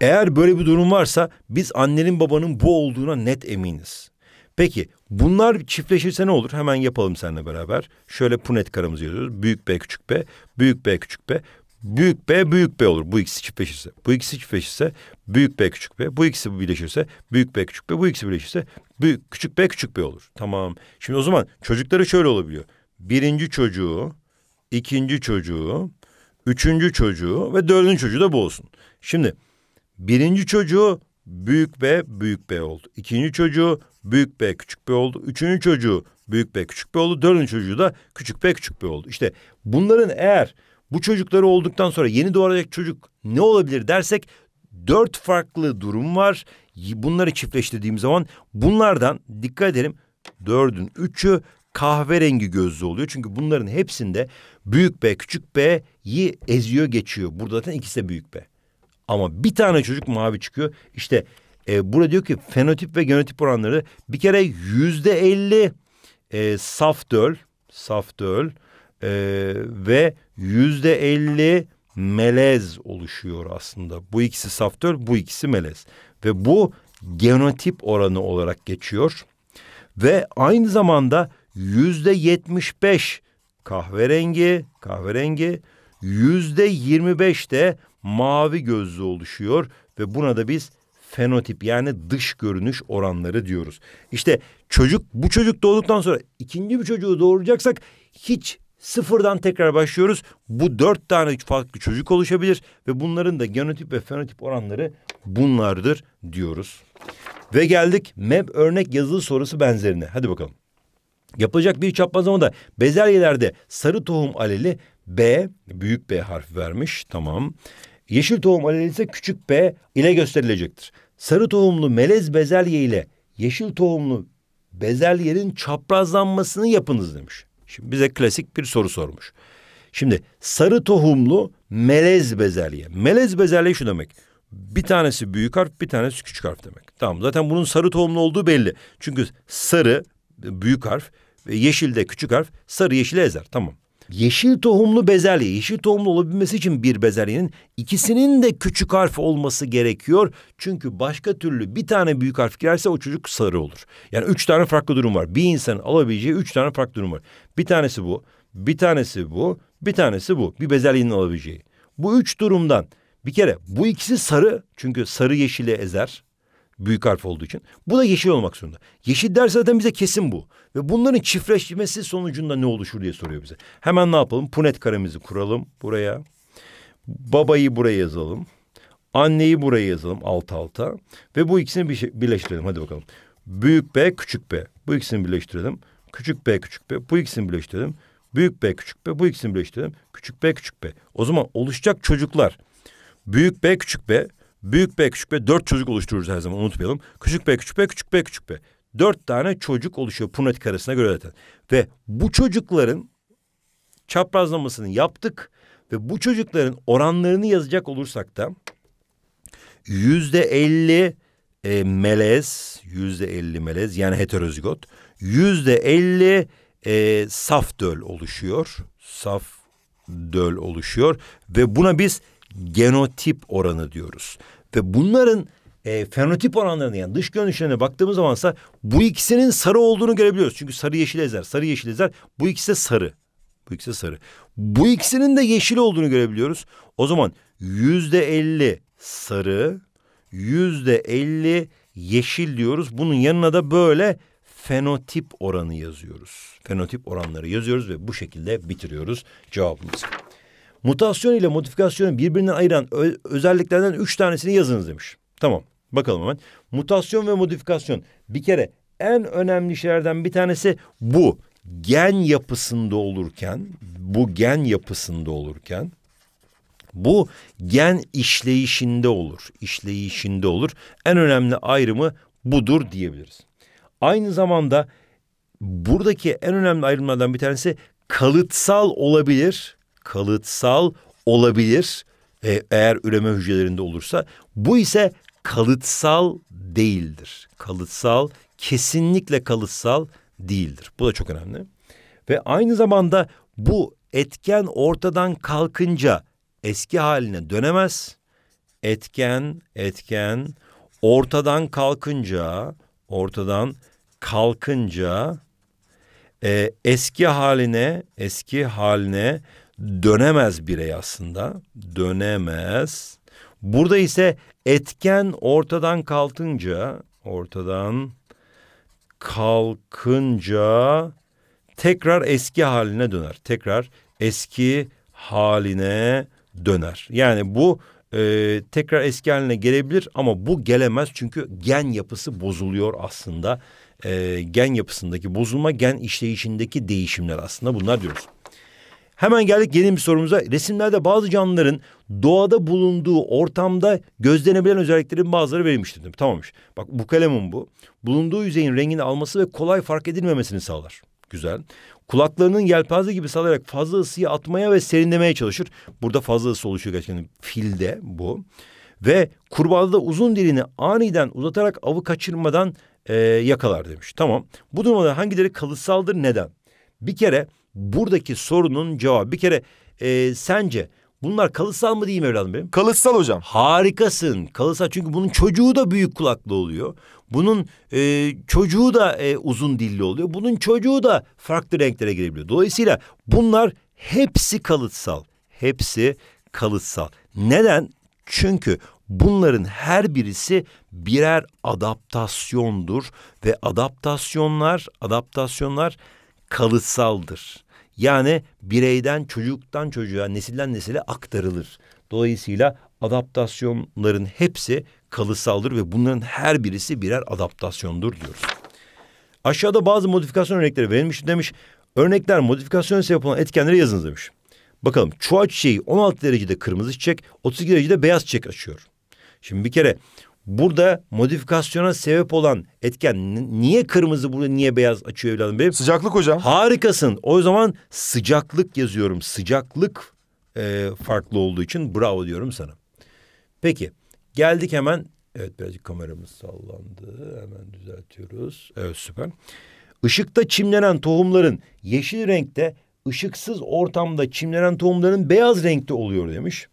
eğer böyle bir durum varsa biz annenin babanın bu olduğuna net eminiz. Peki bunlar çiftleşirse ne olur? Hemen yapalım seninle beraber. Şöyle punet karamızı yazıyoruz. Büyük B küçük B, büyük B küçük B, büyük B büyük B olur. Bu ikisi çiftleşirse. Bu ikisi çiftleşirse büyük B küçük B. Bu ikisi birleşirse büyük B küçük B. Bu ikisi birleşirse büyük küçük B küçük B olur. Tamam. Şimdi o zaman çocukları şöyle olabiliyor. Birinci çocuğu, ikinci çocuğu, Üçüncü çocuğu ve dördüncü çocuğu da bu olsun. Şimdi birinci çocuğu büyük B büyük B oldu. İkinci çocuğu büyük B küçük B oldu. Üçüncü çocuğu büyük B küçük B oldu. Dördüncü çocuğu da küçük B küçük B oldu. İşte bunların eğer bu çocukları olduktan sonra yeni doğacak çocuk ne olabilir dersek dört farklı durum var. Bunları çiftleştirdiğim zaman bunlardan dikkat edelim dördün üçü kahverengi gözlü oluyor. Çünkü bunların hepsinde büyük B küçük B'yi eziyor geçiyor. Burada zaten ikisi de büyük B. Ama bir tane çocuk mavi çıkıyor. İşte e, burada diyor ki fenotip ve genotip oranları bir kere yüzde elli e, saf döl, saf döl e, ve yüzde elli melez oluşuyor aslında. Bu ikisi saf döl, bu ikisi melez. Ve bu genotip oranı olarak geçiyor. Ve aynı zamanda yüzde yetmiş beş kahverengi, kahverengi, yüzde yirmi beş de mavi gözlü oluşuyor ve buna da biz fenotip yani dış görünüş oranları diyoruz. İşte çocuk bu çocuk doğduktan sonra ikinci bir çocuğu doğuracaksak hiç sıfırdan tekrar başlıyoruz. Bu dört tane farklı çocuk oluşabilir ve bunların da genotip ve fenotip oranları bunlardır diyoruz. Ve geldik MEB örnek yazılı sorusu benzerine. Hadi bakalım. Yapılacak bir çaprazlama da bezelyelerde sarı tohum aleli B, büyük B harfi vermiş tamam. Yeşil tohum aleli ise küçük B ile gösterilecektir. Sarı tohumlu melez bezelye ile yeşil tohumlu bezelyenin çaprazlanmasını yapınız demiş. Şimdi bize klasik bir soru sormuş. Şimdi sarı tohumlu melez bezelye. Melez bezelye şu demek. Bir tanesi büyük harf, bir tanesi küçük harf demek. Tamam. Zaten bunun sarı tohumlu olduğu belli. Çünkü sarı büyük harf, Yeşilde küçük harf sarı yeşile ezer. Tamam. Yeşil tohumlu bezelye. Yeşil tohumlu olabilmesi için bir bezelyenin ikisinin de küçük harf olması gerekiyor. Çünkü başka türlü bir tane büyük harf girerse o çocuk sarı olur. Yani üç tane farklı durum var. Bir insanın alabileceği üç tane farklı durum var. Bir tanesi bu, bir tanesi bu, bir tanesi bu. Bir bezelyenin alabileceği. Bu üç durumdan bir kere bu ikisi sarı çünkü sarı yeşili ezer. Büyük harf olduğu için. Bu da yeşil olmak zorunda. Yeşil ders zaten bize kesin bu. Ve bunların çiftleşmesi sonucunda ne oluşur diye soruyor bize. Hemen ne yapalım? Punet karemizi kuralım buraya. Babayı buraya yazalım. Anneyi buraya yazalım alt alta. Ve bu ikisini bir şey, birleştirelim. Hadi bakalım. Büyük B, küçük B. Bu ikisini birleştirelim. Küçük B, küçük B. Bu ikisini birleştirelim. Büyük B, küçük B. Bu ikisini birleştirelim. Küçük B, küçük B. O zaman oluşacak çocuklar. Büyük B, küçük B. Büyük B küçük B dört çocuk oluştururuz her zaman unutmayalım. Küçük B küçük B küçük B küçük B. Dört tane çocuk oluşuyor Punnett karesine göre zaten. Ve bu çocukların çaprazlamasını yaptık. Ve bu çocukların oranlarını yazacak olursak da yüzde elli e, melez, yüzde elli melez yani heterozigot, yüzde elli e, saf döl oluşuyor. Saf döl oluşuyor ve buna biz genotip oranı diyoruz. Ve bunların e, fenotip oranlarına yani dış görünüşlerine baktığımız zamansa bu ikisinin sarı olduğunu görebiliyoruz. Çünkü sarı yeşil ezer, sarı yeşil ezer. Bu ikisi de sarı. Bu ikisi de sarı. Bu ikisinin de yeşil olduğunu görebiliyoruz. O zaman yüzde elli sarı, yüzde elli yeşil diyoruz. Bunun yanına da böyle fenotip oranı yazıyoruz. Fenotip oranları yazıyoruz ve bu şekilde bitiriyoruz cevabımızı. Mutasyon ile modifikasyonu birbirinden ayıran özelliklerden üç tanesini yazınız demiş. Tamam bakalım hemen. Mutasyon ve modifikasyon bir kere en önemli şeylerden bir tanesi bu. Gen yapısında olurken, bu gen yapısında olurken bu gen işleyişinde olur. İşleyişinde olur. En önemli ayrımı budur diyebiliriz. Aynı zamanda buradaki en önemli ayrımlardan bir tanesi kalıtsal olabilir, kalıtsal olabilir e, eğer üreme hücrelerinde olursa. Bu ise kalıtsal değildir. Kalıtsal kesinlikle kalıtsal değildir. Bu da çok önemli. Ve aynı zamanda bu etken ortadan kalkınca eski haline dönemez. Etken, etken ortadan kalkınca, ortadan kalkınca e, eski haline, eski haline dönemez birey aslında. Dönemez. Burada ise etken ortadan kalkınca, ortadan kalkınca tekrar eski haline döner. Tekrar eski haline döner. Yani bu e, tekrar eski haline gelebilir ama bu gelemez çünkü gen yapısı bozuluyor aslında. E, gen yapısındaki bozulma gen işleyişindeki değişimler aslında bunlar diyoruz. Hemen geldik yeni bir sorumuza. Resimlerde bazı canlıların doğada bulunduğu ortamda gözlenebilen özelliklerin bazıları verilmiştir. Değil mi? Tamammış. Bak bu kalemun bu. Bulunduğu yüzeyin rengini alması ve kolay fark edilmemesini sağlar. Güzel. Kulaklarının yelpaze gibi sallayarak fazla ısıyı atmaya ve serinlemeye çalışır. Burada fazla ısı oluşuyor gerçekten. Filde bu. Ve kurbağada uzun dilini aniden uzatarak avı kaçırmadan e, yakalar demiş. Tamam. Bu durumda hangileri kalıtsaldır neden? Bir kere buradaki sorunun cevabı. Bir kere e, sence bunlar kalıtsal mı diyeyim evladım benim? Kalıtsal hocam. Harikasın kalıtsal çünkü bunun çocuğu da büyük kulaklı oluyor. Bunun e, çocuğu da e, uzun dilli oluyor. Bunun çocuğu da farklı renklere girebiliyor. Dolayısıyla bunlar hepsi kalıtsal. Hepsi kalıtsal. Neden? Çünkü bunların her birisi birer adaptasyondur ve adaptasyonlar adaptasyonlar kalıtsaldır. Yani bireyden çocuktan çocuğa nesilden nesile aktarılır. Dolayısıyla adaptasyonların hepsi kalısaldır ve bunların her birisi birer adaptasyondur diyoruz. Aşağıda bazı modifikasyon örnekleri verilmiş demiş. Örnekler modifikasyon ise yapılan etkenleri yazınız demiş. Bakalım çuha çiçeği 16 derecede kırmızı çiçek, 32 derecede beyaz çiçek açıyor. Şimdi bir kere burada modifikasyona sebep olan etken niye kırmızı burada niye beyaz açıyor evladım benim? Sıcaklık hocam. Harikasın. O zaman sıcaklık yazıyorum. Sıcaklık e, farklı olduğu için bravo diyorum sana. Peki geldik hemen. Evet birazcık kameramız sallandı. Hemen düzeltiyoruz. Evet süper. Işıkta çimlenen tohumların yeşil renkte, ışıksız ortamda çimlenen tohumların beyaz renkte oluyor demiş.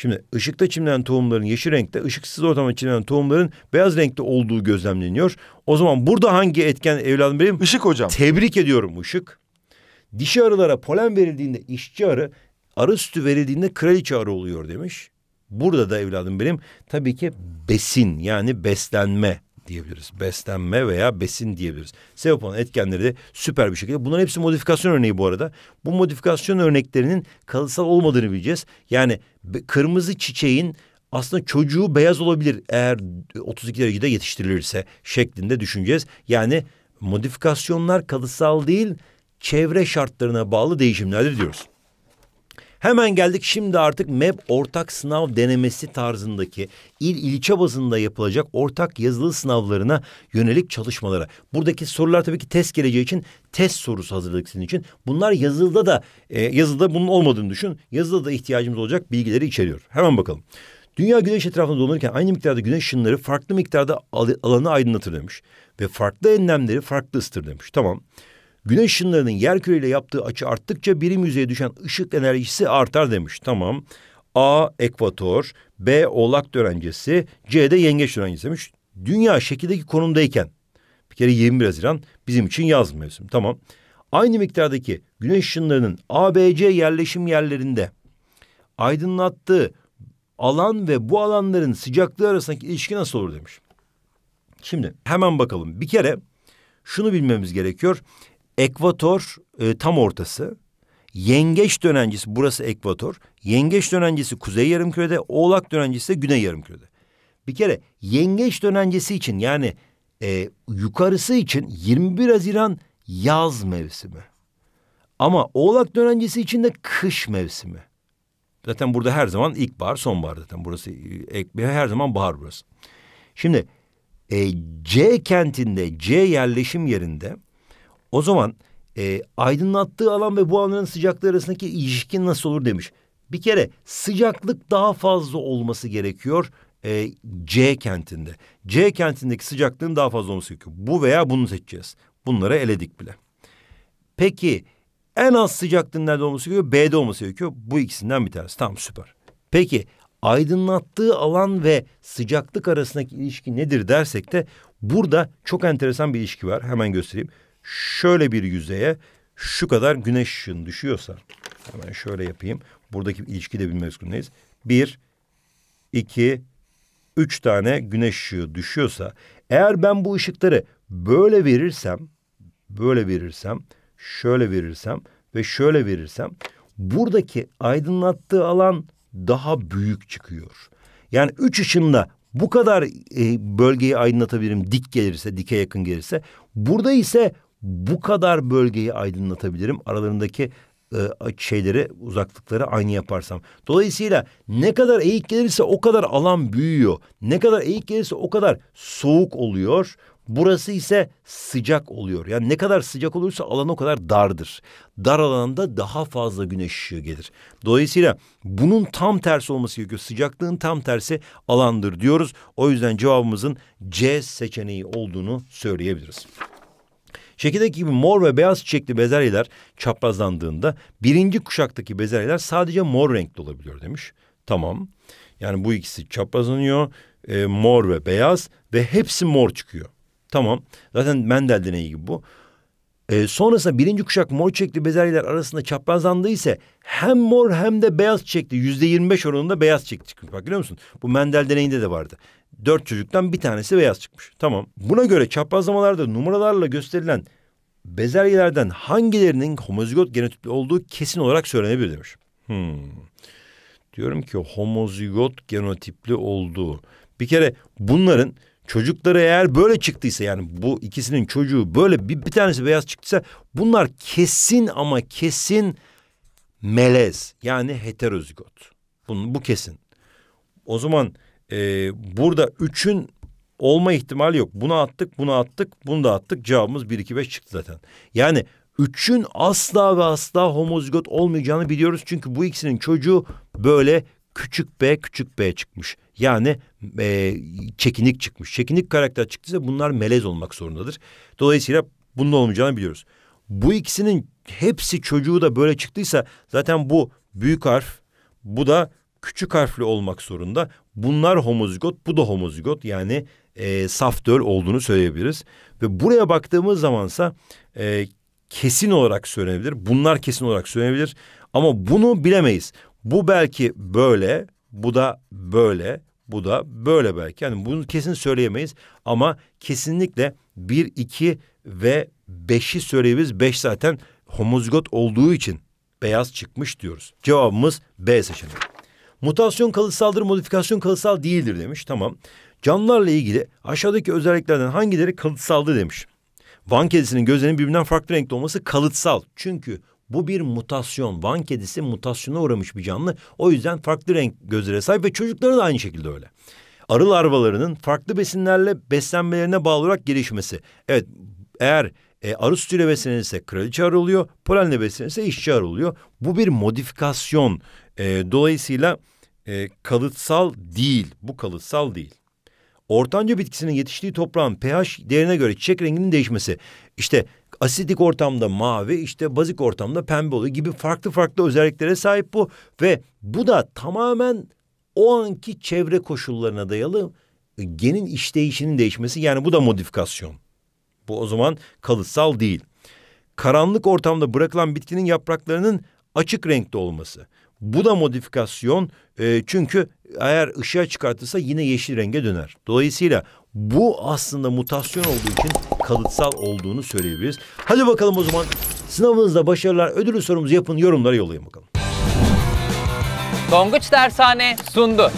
Şimdi ışıkta çimlenen tohumların yeşil renkte, ışıksız ortamda çimlenen tohumların beyaz renkte olduğu gözlemleniyor. O zaman burada hangi etken evladım benim? Işık hocam. Tebrik ediyorum ışık. Dişi arılara polen verildiğinde işçi arı, arı sütü verildiğinde kraliçe arı oluyor demiş. Burada da evladım benim tabii ki besin yani beslenme diyebiliriz. Beslenme veya besin diyebiliriz. Sebep olan etkenleri de süper bir şekilde. Bunların hepsi modifikasyon örneği bu arada. Bu modifikasyon örneklerinin kalıtsal olmadığını bileceğiz. Yani kırmızı çiçeğin aslında çocuğu beyaz olabilir eğer 32 derecede yetiştirilirse şeklinde düşüneceğiz. Yani modifikasyonlar kalıtsal değil çevre şartlarına bağlı değişimlerdir diyoruz. Hemen geldik şimdi artık meb ortak sınav denemesi tarzındaki il ilçe bazında yapılacak ortak yazılı sınavlarına yönelik çalışmalara. Buradaki sorular tabii ki test geleceği için test sorusu hazırladık sizin için. Bunlar yazılıda da e, yazılıda bunun olmadığını düşün. Yazılıda da ihtiyacımız olacak bilgileri içeriyor. Hemen bakalım. Dünya güneş etrafında dolanırken aynı miktarda güneş ışınları farklı miktarda al alanı aydınlatır demiş. Ve farklı enlemleri farklı ısıtır demiş. Tamam. Tamam. Güneş ışınlarının yerküreyle yaptığı açı arttıkça birim yüzeye düşen ışık enerjisi artar demiş. Tamam. A ekvator, B oğlak dönencesi, C de yengeç dönencesi demiş. Dünya şekildeki konumdayken bir kere 21 Haziran bizim için yaz mevsim. Tamam. Aynı miktardaki güneş ışınlarının ABC yerleşim yerlerinde aydınlattığı alan ve bu alanların sıcaklığı arasındaki ilişki nasıl olur demiş. Şimdi hemen bakalım. Bir kere şunu bilmemiz gerekiyor ekvator e, tam ortası. Yengeç dönencesi burası ekvator. Yengeç dönencesi kuzey yarımkürede, oğlak dönencesi de güney yarımkürede. Bir kere yengeç dönencesi için yani e, yukarısı için 21 Haziran yaz mevsimi. Ama oğlak dönencesi için de kış mevsimi. Zaten burada her zaman ilkbahar, sonbahar zaten. Burası e, her zaman bahar burası. Şimdi e, C kentinde, C yerleşim yerinde o zaman e, aydınlattığı alan ve bu alanın sıcaklığı arasındaki ilişki nasıl olur demiş. Bir kere sıcaklık daha fazla olması gerekiyor e, C kentinde. C kentindeki sıcaklığın daha fazla olması gerekiyor. Bu veya bunu seçeceğiz. Bunları eledik bile. Peki en az sıcaklığın nerede olması gerekiyor? B'de olması gerekiyor. Bu ikisinden bir tanesi. Tamam süper. Peki aydınlattığı alan ve sıcaklık arasındaki ilişki nedir dersek de burada çok enteresan bir ilişki var. Hemen göstereyim şöyle bir yüzeye şu kadar güneş ışığın düşüyorsa hemen şöyle yapayım. Buradaki ilişki de bilmek zorundayız. Bir, iki, üç tane güneş ışığı düşüyorsa eğer ben bu ışıkları böyle verirsem böyle verirsem şöyle verirsem ve şöyle verirsem buradaki aydınlattığı alan daha büyük çıkıyor. Yani üç ışınla bu kadar e, bölgeyi aydınlatabilirim dik gelirse, dike yakın gelirse. Burada ise bu kadar bölgeyi aydınlatabilirim. Aralarındaki e, şeyleri uzaklıkları aynı yaparsam. Dolayısıyla ne kadar eğik gelirse o kadar alan büyüyor. Ne kadar eğik gelirse o kadar soğuk oluyor. Burası ise sıcak oluyor. Yani ne kadar sıcak olursa alan o kadar dardır. Dar alanda daha fazla güneş ışığı gelir. Dolayısıyla bunun tam tersi olması gerekiyor. Sıcaklığın tam tersi alandır diyoruz. O yüzden cevabımızın C seçeneği olduğunu söyleyebiliriz. Şekildeki gibi mor ve beyaz çiçekli bezelyeler çaprazlandığında birinci kuşaktaki bezelyeler sadece mor renkli olabiliyor demiş. Tamam. Yani bu ikisi çaprazlanıyor. E, mor ve beyaz ve hepsi mor çıkıyor. Tamam. Zaten Mendel deneyi gibi bu. E, sonrasında birinci kuşak mor çiçekli bezelyeler arasında çaprazlandı ise hem mor hem de beyaz çiçekli yüzde yirmi beş oranında beyaz çiçekli çıkmış. Bak görüyor musun? Bu Mendel deneyinde de vardı. Dört çocuktan bir tanesi beyaz çıkmış. Tamam. Buna göre çaprazlamalarda numaralarla gösterilen bezelyelerden hangilerinin homozigot genotipli olduğu kesin olarak söylenebilir demiş. Hmm. Diyorum ki homozigot genotipli olduğu. Bir kere bunların çocukları eğer böyle çıktıysa yani bu ikisinin çocuğu böyle bir, bir tanesi beyaz çıktıysa bunlar kesin ama kesin melez yani heterozigot. Bunun, bu kesin. O zaman ee, burada üçün olma ihtimali yok. Bunu attık, bunu attık, bunu da attık. Cevabımız bir iki beş çıktı zaten. Yani üçün asla ve asla homozigot olmayacağını biliyoruz. Çünkü bu ikisinin çocuğu böyle küçük B küçük B çıkmış. Yani e, çekinik çıkmış. Çekinik karakter çıktıysa bunlar melez olmak zorundadır. Dolayısıyla bunun olmayacağını biliyoruz. Bu ikisinin hepsi çocuğu da böyle çıktıysa zaten bu büyük harf bu da küçük harfli olmak zorunda. Bunlar homozigot, bu da homozigot yani e, saf döl olduğunu söyleyebiliriz. Ve buraya baktığımız zamansa e, kesin olarak söylenebilir. Bunlar kesin olarak söylenebilir. Ama bunu bilemeyiz. Bu belki böyle, bu da böyle, bu da böyle belki. Yani bunu kesin söyleyemeyiz ama kesinlikle bir, iki ve beşi söyleyebiliriz. Beş zaten homozigot olduğu için beyaz çıkmış diyoruz. Cevabımız B seçeneği. Mutasyon kalıtsaldır, modifikasyon kalıtsal değildir demiş. Tamam. Canlılarla ilgili aşağıdaki özelliklerden hangileri kalıtsaldı demiş. Van kedisinin gözlerinin birbirinden farklı renkte olması kalıtsal. Çünkü bu bir mutasyon. Van kedisi mutasyona uğramış bir canlı. O yüzden farklı renk gözlere sahip ve çocukları da aynı şekilde öyle. Arı larvalarının farklı besinlerle beslenmelerine bağlı olarak gelişmesi. Evet eğer e, arı sütüyle beslenirse kraliçe arı oluyor, polenle beslenirse işçi arı oluyor. Bu bir modifikasyon e, dolayısıyla e, kalıtsal değil. Bu kalıtsal değil. Ortanca bitkisinin yetiştiği toprağın pH değerine göre çiçek renginin değişmesi. İşte asidik ortamda mavi, işte bazik ortamda pembe oluyor gibi farklı farklı özelliklere sahip bu. Ve bu da tamamen o anki çevre koşullarına dayalı e, genin işleyişinin değişmesi. Yani bu da modifikasyon. Bu o zaman kalıtsal değil. Karanlık ortamda bırakılan bitkinin yapraklarının açık renkte olması. Bu da modifikasyon e, çünkü eğer ışığa çıkartırsa yine yeşil renge döner. Dolayısıyla bu aslında mutasyon olduğu için kalıtsal olduğunu söyleyebiliriz. Hadi bakalım o zaman sınavınızda başarılar ödülü sorumuzu yapın yorumlara yollayın bakalım. Donguç Dershane sundu.